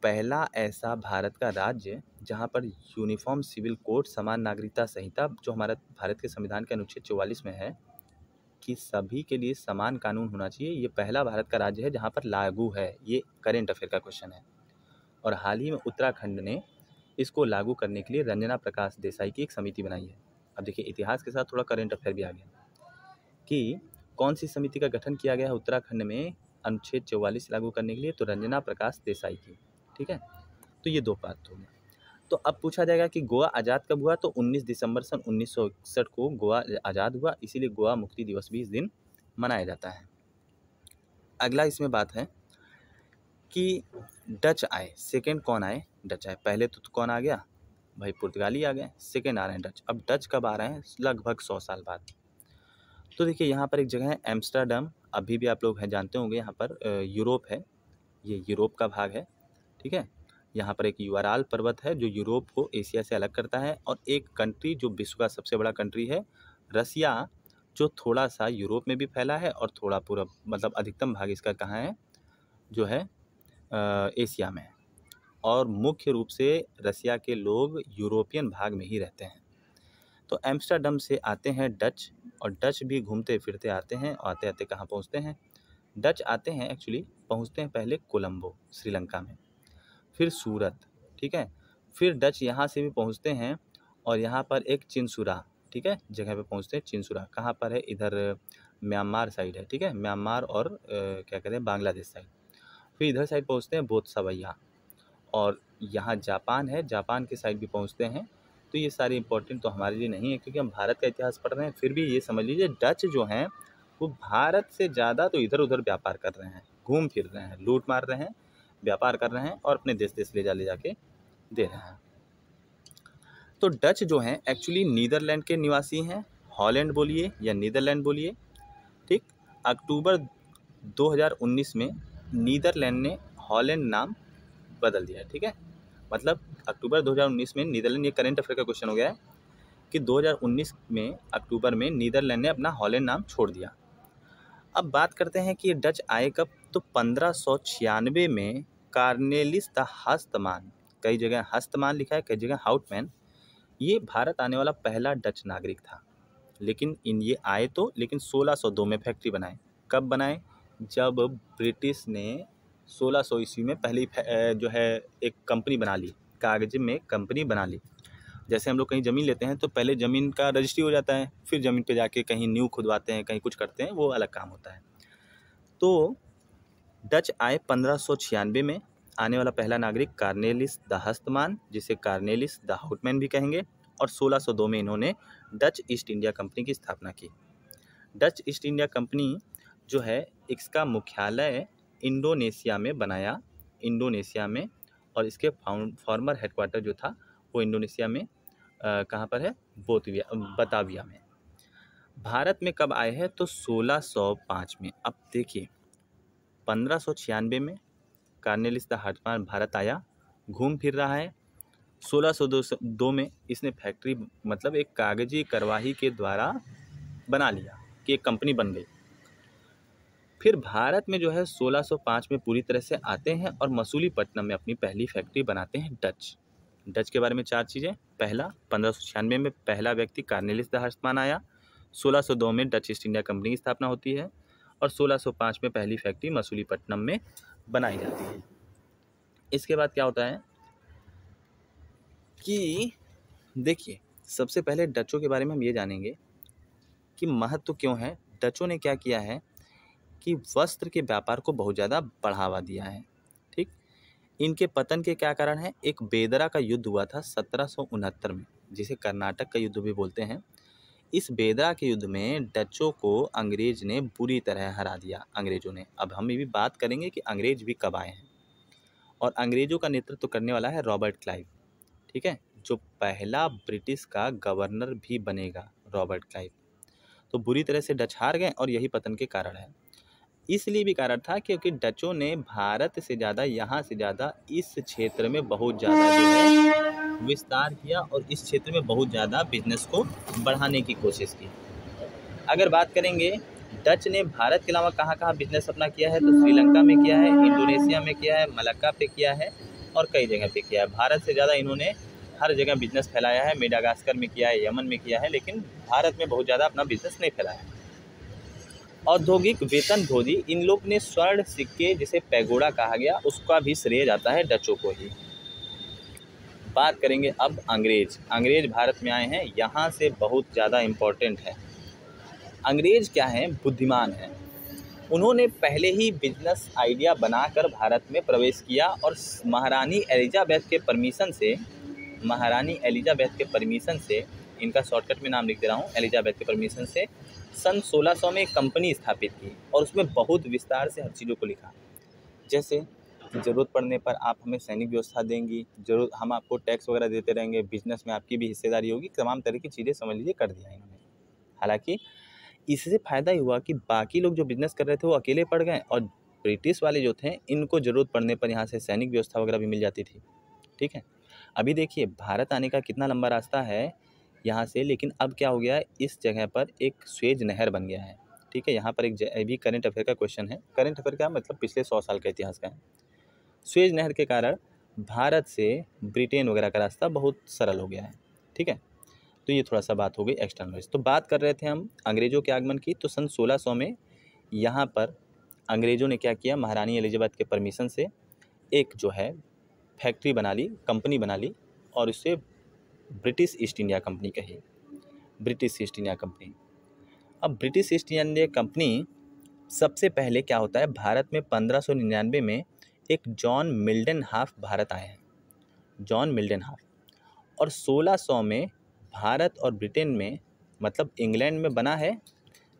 पहला ऐसा भारत का राज्य जहाँ पर यूनिफॉर्म सिविल कोड समान नागरिकता संहिता जो हमारा भारत के संविधान के अनुच्छेद चौवालीस में है कि सभी के लिए समान कानून होना चाहिए ये पहला भारत का राज्य है जहाँ पर लागू है ये करेंट अफेयर का क्वेश्चन है और हाल ही में उत्तराखंड ने इसको लागू करने के लिए रंजना प्रकाश देसाई की एक समिति बनाई है अब देखिए इतिहास के साथ थोड़ा करेंट अफेयर भी आ गया कि कौन सी समिति का गठन किया गया है उत्तराखंड में अनुच्छेद चौवालीस लागू करने के लिए तो रंजना प्रकाश देसाई की ठीक है तो ये दो पार्ट हो गया तो अब पूछा जाएगा कि गोवा आज़ाद कब हुआ तो 19 दिसंबर सन उन्नीस को गोवा आज़ाद हुआ इसीलिए गोवा मुक्ति दिवस भी इस दिन मनाया जाता है अगला इसमें बात है कि डच आए सेकेंड कौन आए डच आए पहले तो कौन आ गया भाई पुर्तगाली आ गए सेकेंड आ रहे हैं डच अब डच कब आ रहे हैं लगभग सौ साल बाद तो देखिए यहाँ पर एक जगह है एम्स्टर्डम अभी भी आप लोग हैं जानते होंगे यहाँ पर यूरोप है ये यूरोप का भाग है ठीक है यहाँ पर एक यूआरआल पर्वत है जो यूरोप को एशिया से अलग करता है और एक कंट्री जो विश्व का सबसे बड़ा कंट्री है रसिया जो थोड़ा सा यूरोप में भी फैला है और थोड़ा पूरा मतलब अधिकतम भाग इसका कहाँ है जो है एशिया में और मुख्य रूप से रसिया के लोग यूरोपियन भाग में ही रहते हैं तो एम्स्टर्डम से आते हैं डच और डच भी घूमते फिरते आते हैं आते आते कहाँ पहुँचते हैं डच आते हैं एक्चुअली पहुँचते हैं पहले कोलम्बो श्रीलंका में फिर सूरत ठीक है फिर डच यहाँ से भी पहुँचते हैं और यहाँ पर एक चिनसुरा ठीक है जगह पे पहुँचते हैं चिनसुरा कहाँ पर है इधर म्यांमार साइड है ठीक है म्यांमार और ए, क्या कहते हैं बांग्लादेश साइड फिर इधर साइड पहुँचते हैं सवैया और यहाँ जापान है जापान के साइड भी पहुँचते हैं तो ये सारी इंपॉर्टेंट तो हमारे लिए नहीं है क्योंकि हम भारत का इतिहास पढ़ रहे हैं फिर भी ये समझ लीजिए डच जो हैं वो भारत से ज़्यादा तो इधर उधर व्यापार कर रहे हैं घूम फिर रहे हैं लूट मार रहे हैं व्यापार कर रहे हैं और अपने देश देश ले जा ले जाके दे रहे हैं तो डच जो हैं एक्चुअली नीदरलैंड के निवासी हैं हॉलैंड बोलिए या नीदरलैंड बोलिए ठीक अक्टूबर 2019 में नीदरलैंड ने हॉलैंड नाम बदल दिया ठीक है मतलब अक्टूबर 2019 में नीदरलैंड ये करेंट अफेयर का क्वेश्चन हो गया है कि 2019 में अक्टूबर में नीदरलैंड ने अपना हॉलैंड नाम छोड़ दिया अब बात करते हैं कि ये डच आए कब तो पंद्रह में कार्नेलिस द हस्तमान कई जगह हस्तमान लिखा है कई जगह हाउटमैन ये भारत आने वाला पहला डच नागरिक था लेकिन इन ये आए तो लेकिन 1602 में फैक्ट्री बनाए कब बनाए जब ब्रिटिश ने 1600 ईस्वी में पहली जो है एक कंपनी बना ली कागज़ में कंपनी बना ली जैसे हम लोग कहीं ज़मीन लेते हैं तो पहले ज़मीन का रजिस्ट्री हो जाता है फिर ज़मीन पे जाके कहीं न्यू खुदवाते हैं कहीं कुछ करते हैं वो अलग काम होता है तो डच आए पंद्रह में आने वाला पहला नागरिक कार्नेलिस द हस्तमान जिसे कार्नेलिस द हाउटमैन भी कहेंगे और 1602 में इन्होंने डच ईस्ट इंडिया कंपनी की स्थापना की डच ईस्ट इंडिया कंपनी जो है इसका मुख्यालय इंडोनेशिया में बनाया इंडोनेशिया में और इसके फाउंड फॉर्मर हेडक्वार्टर जो था वो इंडोनेशिया में कहाँ पर है बोतविया बताविया में भारत में कब आए हैं तो 1605 में अब देखिए पंद्रह में कार्नेलिस द हाटमान भारत आया घूम फिर रहा है 1602 में इसने फैक्ट्री मतलब एक कागजी कार्यवाही के द्वारा बना लिया कि एक कंपनी बन गई फिर भारत में जो है 1605 में पूरी तरह से आते हैं और मसूलीपट्टनम में अपनी पहली फैक्ट्री बनाते हैं डच डच के बारे में चार चीज़ें पहला पंद्रह में, में पहला व्यक्ति कार्नेलिस द हर्षमान आया 1602 में डच ईस्ट इंडिया कंपनी की स्थापना होती है और 1605 में पहली फैक्ट्री मसूलीपट्टनम में बनाई जाती है इसके बाद क्या होता है कि देखिए सबसे पहले डचों के बारे में हम ये जानेंगे कि महत्व तो क्यों है डचों ने क्या किया है कि वस्त्र के व्यापार को बहुत ज़्यादा बढ़ावा दिया है ठीक इनके पतन के क्या कारण है एक बेदरा का युद्ध हुआ था सत्रह में जिसे कर्नाटक का युद्ध भी बोलते हैं इस बेदरा के युद्ध में डचों को अंग्रेज ने बुरी तरह हरा दिया अंग्रेज़ों ने अब हम ये भी बात करेंगे कि अंग्रेज भी कब आए हैं और अंग्रेज़ों का नेतृत्व करने वाला है रॉबर्ट क्लाइव ठीक है जो पहला ब्रिटिश का गवर्नर भी बनेगा रॉबर्ट क्लाइव तो बुरी तरह से डच हार गए और यही पतन के कारण है इसलिए भी कारण था क्योंकि डचों ने भारत से ज़्यादा यहाँ से ज़्यादा इस क्षेत्र में बहुत ज़्यादा जो है विस्तार किया और इस क्षेत्र में बहुत ज़्यादा बिजनेस को बढ़ाने की कोशिश की अगर बात करेंगे डच ने भारत के अलावा कहाँ कहाँ बिजनेस अपना किया है तो श्रीलंका में किया है इंडोनेशिया में किया है मलक्का पे किया है और कई जगह पे किया है भारत से ज़्यादा इन्होंने हर जगह बिजनेस फैलाया है मेडागास्कर में किया है यमन में किया है लेकिन भारत में बहुत ज़्यादा अपना बिजनेस नहीं फैलाया है औद्योगिक वेतन भोजी इन लोग ने स्वर्ण सिक्के जिसे पैगोड़ा कहा गया उसका भी श्रेय जाता है डचों को ही बात करेंगे अब अंग्रेज अंग्रेज भारत में आए हैं यहाँ से बहुत ज़्यादा इम्पोर्टेंट है अंग्रेज क्या हैं बुद्धिमान हैं उन्होंने पहले ही बिजनेस आइडिया बनाकर भारत में प्रवेश किया और महारानी एलिजाबैथ के परमिशन से महारानी एलिजाबैथ के परमिशन से इनका शॉर्टकट में नाम लिख दे रहा हूँ एलिजाबेथ के परमिशन से सन 1600 में एक कंपनी स्थापित की और उसमें बहुत विस्तार से हर चीज़ों को लिखा जैसे ज़रूरत पड़ने पर आप हमें सैनिक व्यवस्था देंगी जरूर हम आपको टैक्स वगैरह देते रहेंगे बिजनेस में आपकी भी हिस्सेदारी होगी तमाम तरह की चीज़ें समझ लीजिए कर दिया इन्होंने हालाँकि इससे फ़ायदा ही हुआ कि बाकी लोग जो बिज़नेस कर रहे थे वो अकेले पड़ गए और ब्रिटिश वाले जो थे इनको ज़रूरत पड़ने पर यहाँ से सैनिक व्यवस्था वगैरह भी मिल जाती थी ठीक है अभी देखिए भारत आने का कितना लंबा रास्ता है यहाँ से लेकिन अब क्या हो गया है इस जगह पर एक स्वेज नहर बन गया है ठीक है यहाँ पर एक भी करंट अफेयर का क्वेश्चन है करंट अफेयर का मतलब पिछले सौ साल का इतिहास का है स्वेज नहर के कारण भारत से ब्रिटेन वगैरह का रास्ता बहुत सरल हो गया है ठीक है तो ये थोड़ा सा बात हो गई एक्सटर्नल तो बात कर रहे थे हम अंग्रेज़ों के आगमन की तो सन सौ में यहाँ पर अंग्रेज़ों ने क्या किया महारानी एलिजाबैथ के परमिशन से एक जो है फैक्ट्री बना ली कंपनी बना ली और उससे ब्रिटिश ईस्ट इंडिया कंपनी कही ब्रिटिश ईस्ट इंडिया कंपनी अब ब्रिटिश ईस्ट इंडिया कंपनी सबसे पहले क्या होता है भारत में पंद्रह सौ निन्यानवे में एक जॉन मिल्डन हाफ भारत आए हैं जॉन मिल्डन हाफ और सोलह सौ में भारत और ब्रिटेन में मतलब इंग्लैंड में बना है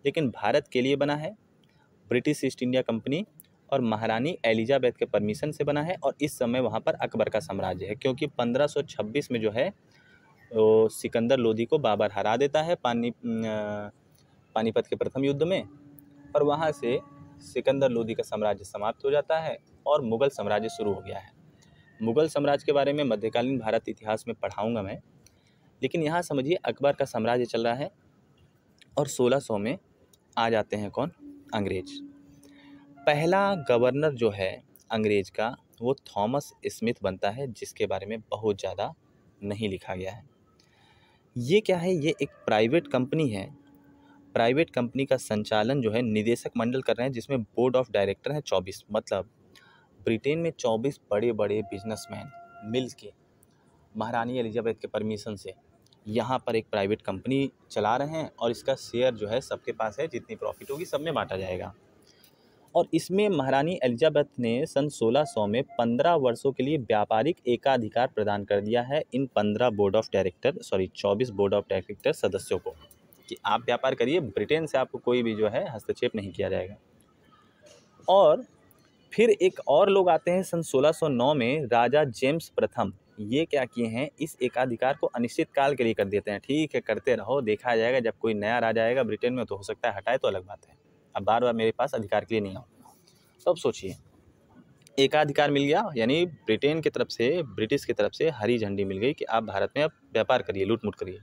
लेकिन भारत के लिए बना है ब्रिटिश ईस्ट इंडिया कंपनी और महारानी एलिजाबेथ के परमिशन से बना है और इस समय वहाँ पर अकबर का साम्राज्य है क्योंकि 1526 में जो है वो तो सिकंदर लोधी को बाबर हरा देता है पानी पानीपत के प्रथम युद्ध में और वहाँ से सिकंदर लोधी का साम्राज्य समाप्त हो जाता है और मुग़ल साम्राज्य शुरू हो गया है मुग़ल साम्राज्य के बारे में मध्यकालीन भारत इतिहास में पढ़ाऊँगा मैं लेकिन यहाँ समझिए अकबर का साम्राज्य चल रहा है और 1600 में आ जाते हैं कौन अंग्रेज पहला गवर्नर जो है अंग्रेज का वो थॉमस स्मिथ बनता है जिसके बारे में बहुत ज़्यादा नहीं लिखा गया है ये क्या है ये एक प्राइवेट कंपनी है प्राइवेट कंपनी का संचालन जो है निदेशक मंडल कर रहे हैं जिसमें बोर्ड ऑफ डायरेक्टर हैं चौबीस मतलब ब्रिटेन में चौबीस बड़े बड़े बिजनेसमैन मिल के महारानी एलिजाबेथ के परमिशन से यहाँ पर एक प्राइवेट कंपनी चला रहे हैं और इसका शेयर जो है सबके पास है जितनी प्रॉफिट होगी सब में बांटा जाएगा और इसमें महारानी एलिजाबेथ ने सन 1600 में 15 वर्षों के लिए व्यापारिक एकाधिकार प्रदान कर दिया है इन 15 board of director sorry 24 board of director सदस्यों को कि आप व्यापार करिए ब्रिटेन से आपको कोई भी जो है हस्तक्षेप नहीं किया जाएगा और फिर एक और लोग आते हैं सन 1609 में राजा जेम्स प्रथम ये क्या किए हैं इस एकाधिकार को अनिश्चित काल के लिए कर देते हैं ठीक है करते रहो देखा जाएगा जब कोई नया राजा आएगा ब्रिटेन में तो हो सकता है हटाए तो अलग बात है अब बार बार मेरे पास अधिकार के लिए नहीं आऊँगा तो अब सोचिए एकाधिकार मिल गया यानी ब्रिटेन की तरफ से ब्रिटिश की तरफ से हरी झंडी मिल गई कि आप भारत में अब व्यापार करिए लूटमुट करिए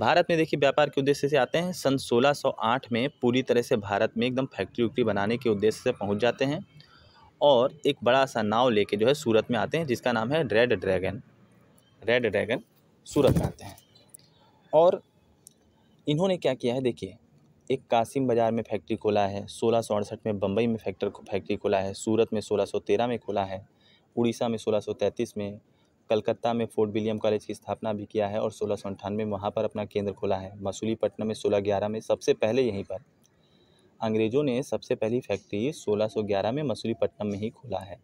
भारत में देखिए व्यापार के उद्देश्य से आते हैं सन 1608 में पूरी तरह से भारत में एकदम फैक्ट्री उक्ट्री बनाने के उद्देश्य से पहुंच जाते हैं और एक बड़ा सा नाव लेके जो है सूरत में आते हैं जिसका नाम है Red Dragon Red Dragon Surat में आते हैं और इन्होंने क्या किया है देखिए एक कासिम बाज़ार में फैक्ट्री खोला है सोलह सौ अड़सठ में बम्बई में फैक्टर फैक्ट्री खोला है सूरत में सोलह सौ तेरह में खोला है उड़ीसा में सोलह सौ तैंतीस में कलकत्ता में फोर्ट विलियम कॉलेज की स्थापना भी किया है और सोलह सौ अंठानवे में वहाँ पर अपना केंद्र खोला है मसूलीपट्टनम में सोलह ग्यारह में सबसे पहले यहीं पर अंग्रेज़ों ने सबसे पहली फैक्ट्री सोलह सौ ग्यारह में मसूलीपट्टनम में ही खोला है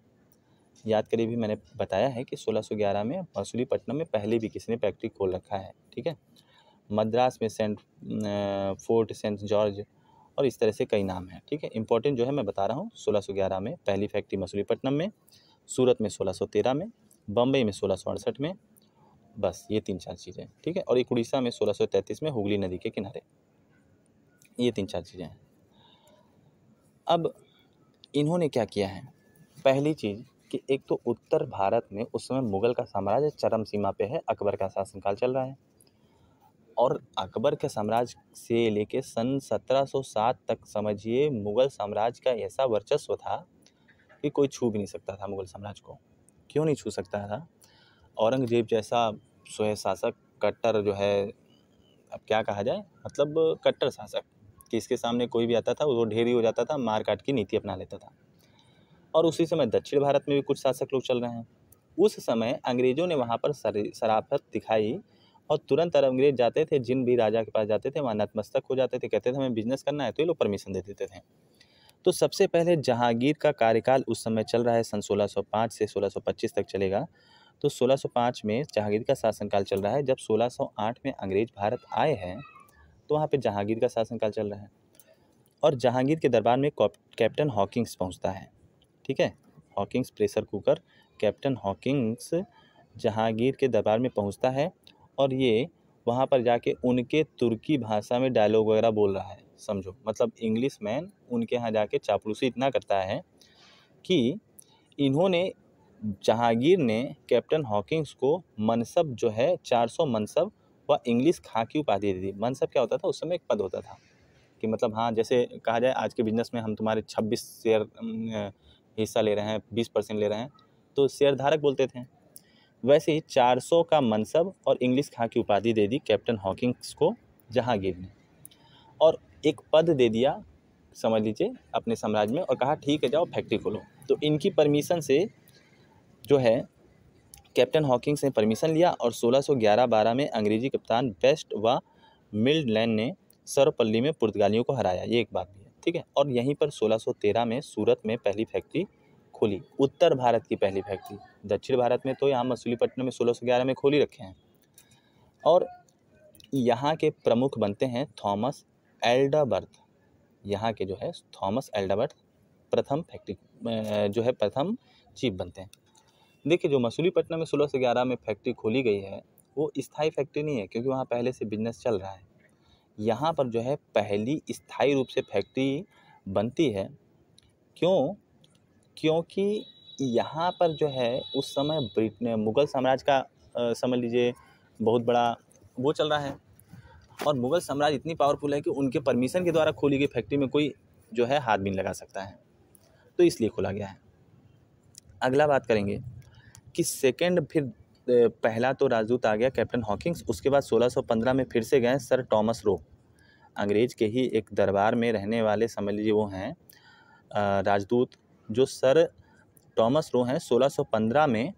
याद करिए भी मैंने बताया है कि सोलह सौ ग्यारह में मसूलीपट्टनम में पहले भी किसी ने फैक्ट्री खोल रखा है ठीक है मद्रास में सेंट फोर्ट सेंट जॉर्ज और इस तरह से कई नाम हैं ठीक है इंपॉर्टेंट जो है मैं बता रहा हूँ सोलह में पहली फैक्ट्री मसूलीपट्टनम में सूरत में सोलह में बम्बई में सोलह में बस ये तीन चार चीज़ें ठीक है और एक उड़ीसा में सोलह में हुगली नदी के किनारे ये तीन चार चीज़ें हैं अब इन्होंने क्या किया है पहली चीज़ कि एक तो उत्तर भारत में उस समय मुगल का साम्राज्य चरम सीमा पे है अकबर का शासनकाल चल रहा है और अकबर के साम्राज्य से लेके सन 1707 तक समझिए मुग़ल साम्राज्य का ऐसा वर्चस्व था कि कोई छू भी नहीं सकता था मुग़ल साम्राज्य को क्यों नहीं छू सकता था औरंगजेब जैसा स्वयं शासक कट्टर जो है अब क्या कहा जाए मतलब कट्टर शासक कि इसके सामने कोई भी आता था वो ढेरी हो जाता था मार काट की नीति अपना लेता था और उसी समय दक्षिण भारत में भी कुछ शासक लोग चल रहे हैं उस समय अंग्रेज़ों ने वहाँ पर सराफत दिखाई और तुरंत अरब अंग्रेज जाते थे जिन भी राजा के पास जाते थे वहाँ नतमस्तक हो जाते थे कहते थे हमें बिजनेस करना है तो ये लोग परमिशन दे देते थे तो सबसे पहले जहांगीर का कार्यकाल उस समय चल रहा है सन 1605 से 1625 तक चलेगा तो 1605 में जहांगीर का शासनकाल चल रहा है जब 1608 में अंग्रेज भारत आए हैं तो वहाँ पे जहांगीर का शासनकाल चल रहा है और जहांगीर के दरबार में कैप्टन हॉकिंग्स पहुँचता है ठीक है Hawkins pressure cooker captain Hawkins Jahangir के दरबार में पहुँचता है और ये वहाँ पर जाके उनके तुर्की भाषा में डायलॉग वगैरह बोल रहा है समझो मतलब इंग्लिश मैन उनके यहाँ जाके चापलूसी इतना करता है कि इन्होंने जहांगीर ने कैप्टन हॉकिंग्स को मनसब जो है 400 मनसब व इंग्लिश खा की उपाधि दी थी मनसब क्या होता था उस समय एक पद होता था कि मतलब हाँ जैसे कहा जाए आज के बिजनेस में हम तुम्हारे 26 शेयर हिस्सा ले रहे हैं 20 परसेंट ले रहे हैं तो शेयर धारक बोलते थे वैसे ही 400 का मनसब और इंग्लिश खां की उपाधि दे दी कैप्टन हॉकिंग्स को जहांगीर ने और एक पद दे दिया समझ लीजिए अपने साम्राज्य में और कहा ठीक है जाओ फैक्ट्री खोलो तो इनकी परमिशन से जो है कैप्टन हॉकिंग्स ने परमिशन लिया और 1611-12 में अंग्रेजी कप्तान बेस्ट व मिल्डलैंड ने सर्वपल्ली में पुर्तगालियों को हराया ये एक बात भी है ठीक है और यहीं पर 1613 में सूरत में पहली फैक्ट्री खोली उत्तर भारत की पहली फैक्ट्री दक्षिण भारत में तो यहाँ मसूलीपट्टनम में सोलह में खोली रखे हैं और यहाँ के प्रमुख बनते हैं थॉमस एल्डाबर्थ यहाँ के जो है थॉमस एल्डाबर्थ प्रथम फैक्ट्री जो है प्रथम चीफ बनते हैं देखिए जो मसूलीपट्टनम में सोलह सौ ग्यारह में फैक्ट्री खोली गई है वो स्थाई फैक्ट्री नहीं है क्योंकि वहाँ पहले से बिजनेस चल रहा है यहाँ पर जो है पहली स्थाई रूप से फैक्ट्री बनती है क्यों क्योंकि यहाँ पर जो है उस समय ब्रिट मुग़ल साम्राज्य का समझ लीजिए बहुत बड़ा वो चल रहा है और मुग़ल साम्राज्य इतनी पावरफुल है कि उनके परमिशन के द्वारा खोली गई फैक्ट्री में कोई जो है हाथ भी नहीं लगा सकता है तो इसलिए खोला गया है अगला बात करेंगे कि सेकेंड फिर पहला तो राजदूत आ गया कैप्टन हॉकिंग्स उसके बाद 1615 में फिर से गए सर टॉमस रो अंग्रेज के ही एक दरबार में रहने वाले समझ लीजिए वो हैं राजदूत जो सर टॉमस रो हैं 1615 में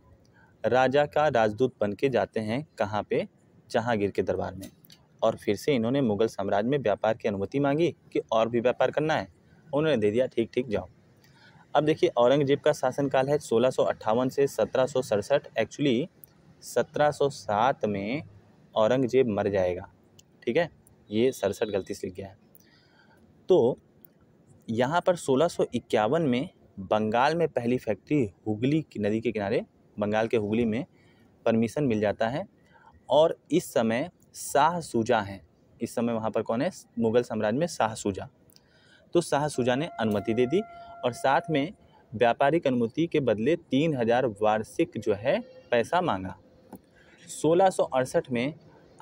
राजा का राजदूत बन के जाते हैं कहाँ पे जहांगीर के दरबार में और फिर से इन्होंने मुग़ल साम्राज्य में व्यापार की अनुमति मांगी कि और भी व्यापार करना है उन्होंने दे दिया ठीक ठीक जाओ अब देखिए औरंगजेब का शासनकाल है सोलह से सत्रह एक्चुअली 1707 में औरंगजेब मर जाएगा ठीक है ये सड़सठ गलती से लिख गया है तो यहाँ पर सोलह में बंगाल में पहली फैक्ट्री हुगली की नदी के किनारे बंगाल के हुगली में परमिशन मिल जाता है और इस समय शाह सूजा हैं इस समय वहाँ पर कौन है मुगल साम्राज्य में शाह सूजा तो शाह सूजा ने अनुमति दे दी और साथ में व्यापारिक अनुमति के बदले तीन हजार वार्षिक जो है पैसा मांगा सोलह में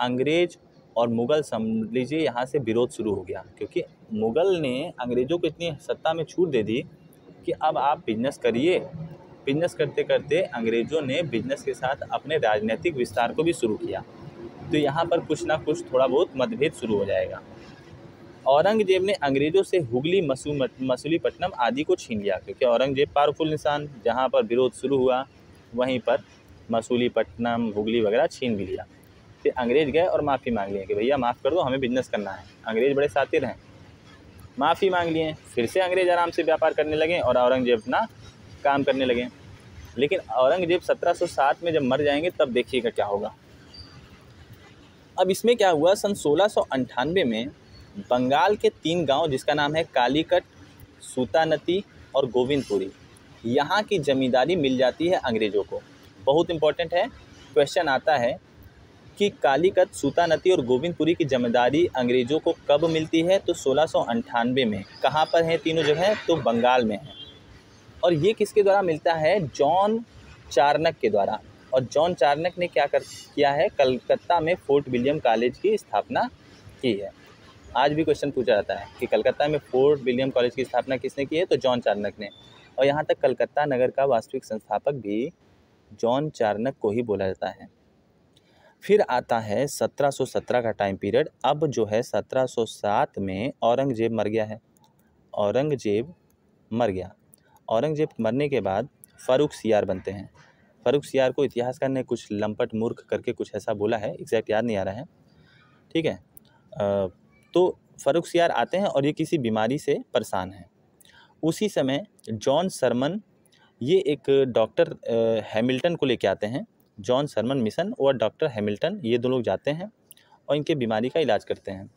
अंग्रेज और मुगल समझ लीजिए यहाँ से विरोध शुरू हो गया क्योंकि मुगल ने अंग्रेज़ों को इतनी सत्ता में छूट दे दी कि अब आप बिजनेस करिए बिजनेस करते करते अंग्रेज़ों ने बिजनेस के साथ अपने राजनीतिक विस्तार को भी शुरू किया तो यहाँ पर कुछ ना कुछ थोड़ा बहुत मतभेद शुरू हो जाएगा औरंगजेब ने अंग्रेज़ों से हुगली मसूलीपट्टनम आदि को छीन लिया क्योंकि औरंगजेब पावरफुल इंसान जहाँ पर विरोध शुरू हुआ वहीं पर मसूलीपट्टनम हुगली वगैरह छीन भी लिया फिर अंग्रेज़ गए और माफ़ी मांग लिया कि भैया माफ़ कर दो हमें बिजनेस करना है अंग्रेज़ बड़े सातिर हैं माफ़ी मांग लिए फिर से अंग्रेज़ आराम से व्यापार करने लगे और औरंगजेब अपना काम करने लगे लेकिन औरंगजेब 1707 में जब मर जाएंगे तब देखिएगा क्या होगा अब इसमें क्या हुआ सन सोलह में बंगाल के तीन गांव जिसका नाम है कालीकट सूतानती और गोविंदपुरी यहाँ की ज़मींदारी मिल जाती है अंग्रेज़ों को बहुत इंपॉर्टेंट है क्वेश्चन आता है कि कालीकत सूतानती और गोविंदपुरी की जमींदारी अंग्रेज़ों को कब मिलती है तो सोलह में कहाँ पर है तीनों जगह तो बंगाल में है और ये किसके द्वारा मिलता है जॉन चार्नक के द्वारा और जॉन चार्नक ने क्या कर किया है कलकत्ता में फोर्ट विलियम कॉलेज की स्थापना की है आज भी क्वेश्चन पूछा जाता है कि कलकत्ता में फोर्ट विलियम कॉलेज की स्थापना किसने की है तो जॉन चार्नक ने और यहाँ तक कलकत्ता नगर का वास्तविक संस्थापक भी जॉन चार्नक को ही बोला जाता है फिर आता है 1717 का टाइम पीरियड अब जो है 1707 में औरंगजेब मर गया है औरंगजेब मर गया औरंगजेब मरने के बाद फ़ारूक सियार बनते हैं फ़ारूक सियार को इतिहासकार ने कुछ लंपट मूर्ख करके कुछ ऐसा बोला है एग्जैक्ट याद नहीं आ रहा है ठीक है आ, तो फ़ारूक सियार आते हैं और ये किसी बीमारी से परेशान हैं उसी समय जॉन सरमन ये एक डॉक्टर हैमिल्टन को लेके आते हैं जॉन सरमन मिशन और डॉक्टर हैमिल्टन ये दो लोग जाते हैं और इनके बीमारी का इलाज करते हैं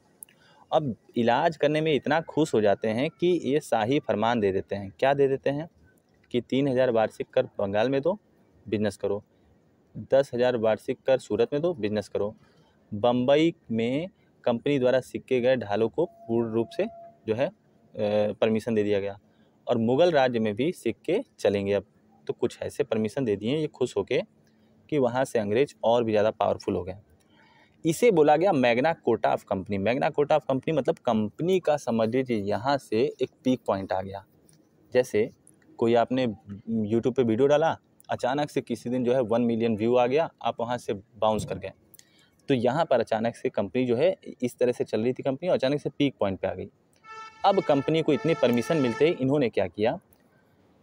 अब इलाज करने में इतना खुश हो जाते हैं कि ये शाही फरमान दे देते हैं क्या दे देते हैं कि तीन हज़ार वार्षिक कर बंगाल में दो बिजनेस करो दस हज़ार वार्षिक कर सूरत में दो बिजनेस करो बम्बई में कंपनी द्वारा सिक्के गए ढालों को पूर्ण रूप से जो है परमिशन दे दिया गया और मुग़ल राज्य में भी सिक्के चलेंगे अब तो कुछ ऐसे परमिशन दे दिए ये खुश के क्योंकि वहाँ से अंग्रेज और भी ज़्यादा पावरफुल हो गए इसे बोला गया Magna Carta of company Magna Carta of company मतलब कंपनी का समझ लीजिए यहाँ से एक पीक पॉइंट आ गया जैसे कोई आपने यूट्यूब पे वीडियो डाला अचानक से किसी दिन जो है वन मिलियन व्यू आ गया आप वहाँ से बाउंस कर गए तो यहाँ पर अचानक से कंपनी जो है इस तरह से चल रही थी कंपनी और अचानक से पीक पॉइंट पर आ गई अब कंपनी को इतनी परमिशन मिलते ही इन्होंने क्या किया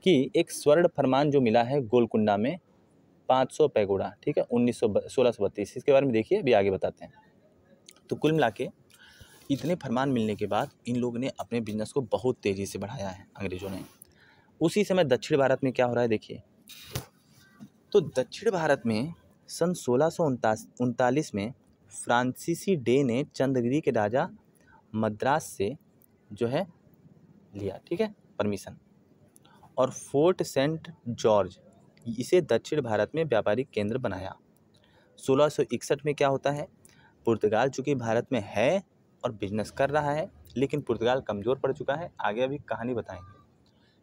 कि एक स्वर्ण फरमान जो मिला है गोलकुंडा में पाँच सौ पैगोड़ा ठीक है उन्नीस सौ सोलह सौ बत्तीस इसके बारे में देखिए अभी आगे बताते हैं तो कुल मिला के इतने फरमान मिलने के बाद इन लोगों ने अपने बिजनेस को बहुत तेज़ी से बढ़ाया है अंग्रेज़ों ने उसी समय दक्षिण भारत में क्या हो रहा है देखिए तो दक्षिण भारत में सन सोलह में फ्रांसीसी डे ने चंद्रगिरी के राजा मद्रास से जो है लिया ठीक है परमिशन और फोर्ट सेंट जॉर्ज इसे दक्षिण भारत में व्यापारिक केंद्र बनाया 1661 में क्या होता है पुर्तगाल चूँकि भारत में है और बिजनेस कर रहा है लेकिन पुर्तगाल कमज़ोर पड़ चुका है आगे अभी कहानी बताएंगे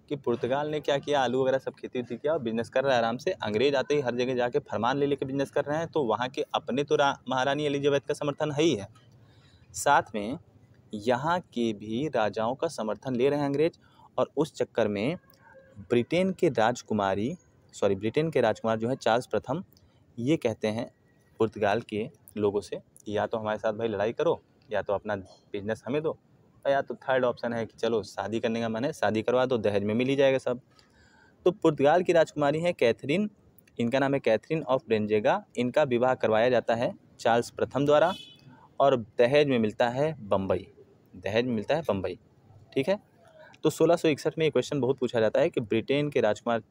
कि पुर्तगाल ने क्या किया आलू वगैरह सब खेती वेती किया और बिजनेस कर रहा है आराम से अंग्रेज आते ही हर जगह जाके फरमान ले लेके बिजनेस कर रहे हैं तो वहाँ के अपने तो महारानी एलिजाबैथ का समर्थन है ही है साथ में यहाँ के भी राजाओं का समर्थन ले रहे हैं अंग्रेज और उस चक्कर में ब्रिटेन के राजकुमारी सॉरी ब्रिटेन के राजकुमार जो है चार्ल्स प्रथम ये कहते हैं पुर्तगाल के लोगों से कि या तो हमारे साथ भाई लड़ाई करो या तो अपना बिजनेस हमें दो या तो थर्ड ऑप्शन है कि चलो शादी करने का मन है शादी करवा दो दहेज में मिल ही जाएगा सब तो पुर्तगाल की राजकुमारी है कैथरीन इनका नाम है कैथरीन ऑफ ब्रेंजेगा इनका विवाह करवाया जाता है चार्ल्स प्रथम द्वारा और दहेज में मिलता है बम्बई दहेज में मिलता है बम्बई ठीक है तो सोलह में ये क्वेश्चन बहुत पूछा जाता है कि ब्रिटेन के राजकुमार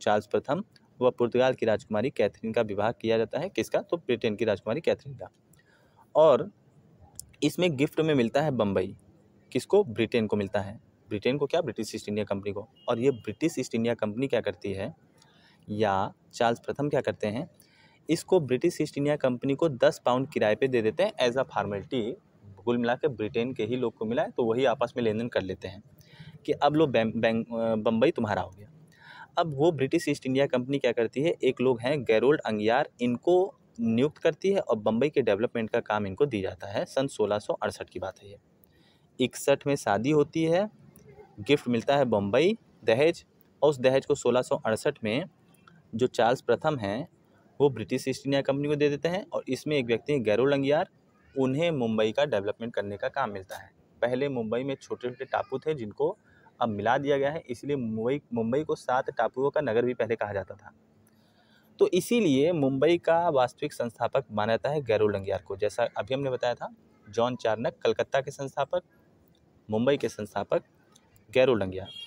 चार्ल्स प्रथम व पुर्तगाल की राजकुमारी कैथरीन का विवाह किया जाता है किसका तो ब्रिटेन की राजकुमारी कैथरीन का और इसमें गिफ्ट में मिलता है बम्बई किसको ब्रिटेन को मिलता है ब्रिटेन को क्या ब्रिटिश ईस्ट इंडिया कंपनी को और ये ब्रिटिश ईस्ट इंडिया कंपनी क्या करती है या चार्ल्स प्रथम क्या करते हैं इसको ब्रिटिश ईस्ट इंडिया कंपनी को दस पाउंड किराए पे दे देते हैं एज अ फॉर्मेलिटी कुल मिला के ब्रिटेन के ही लोग को मिला है तो वही आपस में लेन देन कर लेते हैं कि अब लो बम्बई तुम्हारा हो गया अब वो ब्रिटिश ईस्ट इंडिया कंपनी क्या करती है एक लोग हैं गैरोल्ड अंगियार इनको नियुक्त करती है और बम्बई के डेवलपमेंट का काम इनको दी जाता है सन सोलह की बात है ये इकसठ में शादी होती है गिफ्ट मिलता है बम्बई दहेज और उस दहेज को सोलह में जो चार्ल्स प्रथम हैं वो ब्रिटिश ईस्ट इंडिया कंपनी को दे देते हैं और इसमें एक व्यक्ति हैं गैरोल अंगियार उन्हें मुंबई का डेवलपमेंट करने का काम मिलता है पहले मुंबई में छोटे छोटे टापू थे जिनको अब मिला दिया गया है इसलिए मुंबई मुंबई को सात टापुओं का नगर भी पहले कहा जाता था तो इसीलिए मुंबई का वास्तविक संस्थापक माना जाता है गैरो लंगियार को जैसा अभी हमने बताया था जॉन चार्नक कलकत्ता के संस्थापक मुंबई के संस्थापक गैरो लंगियार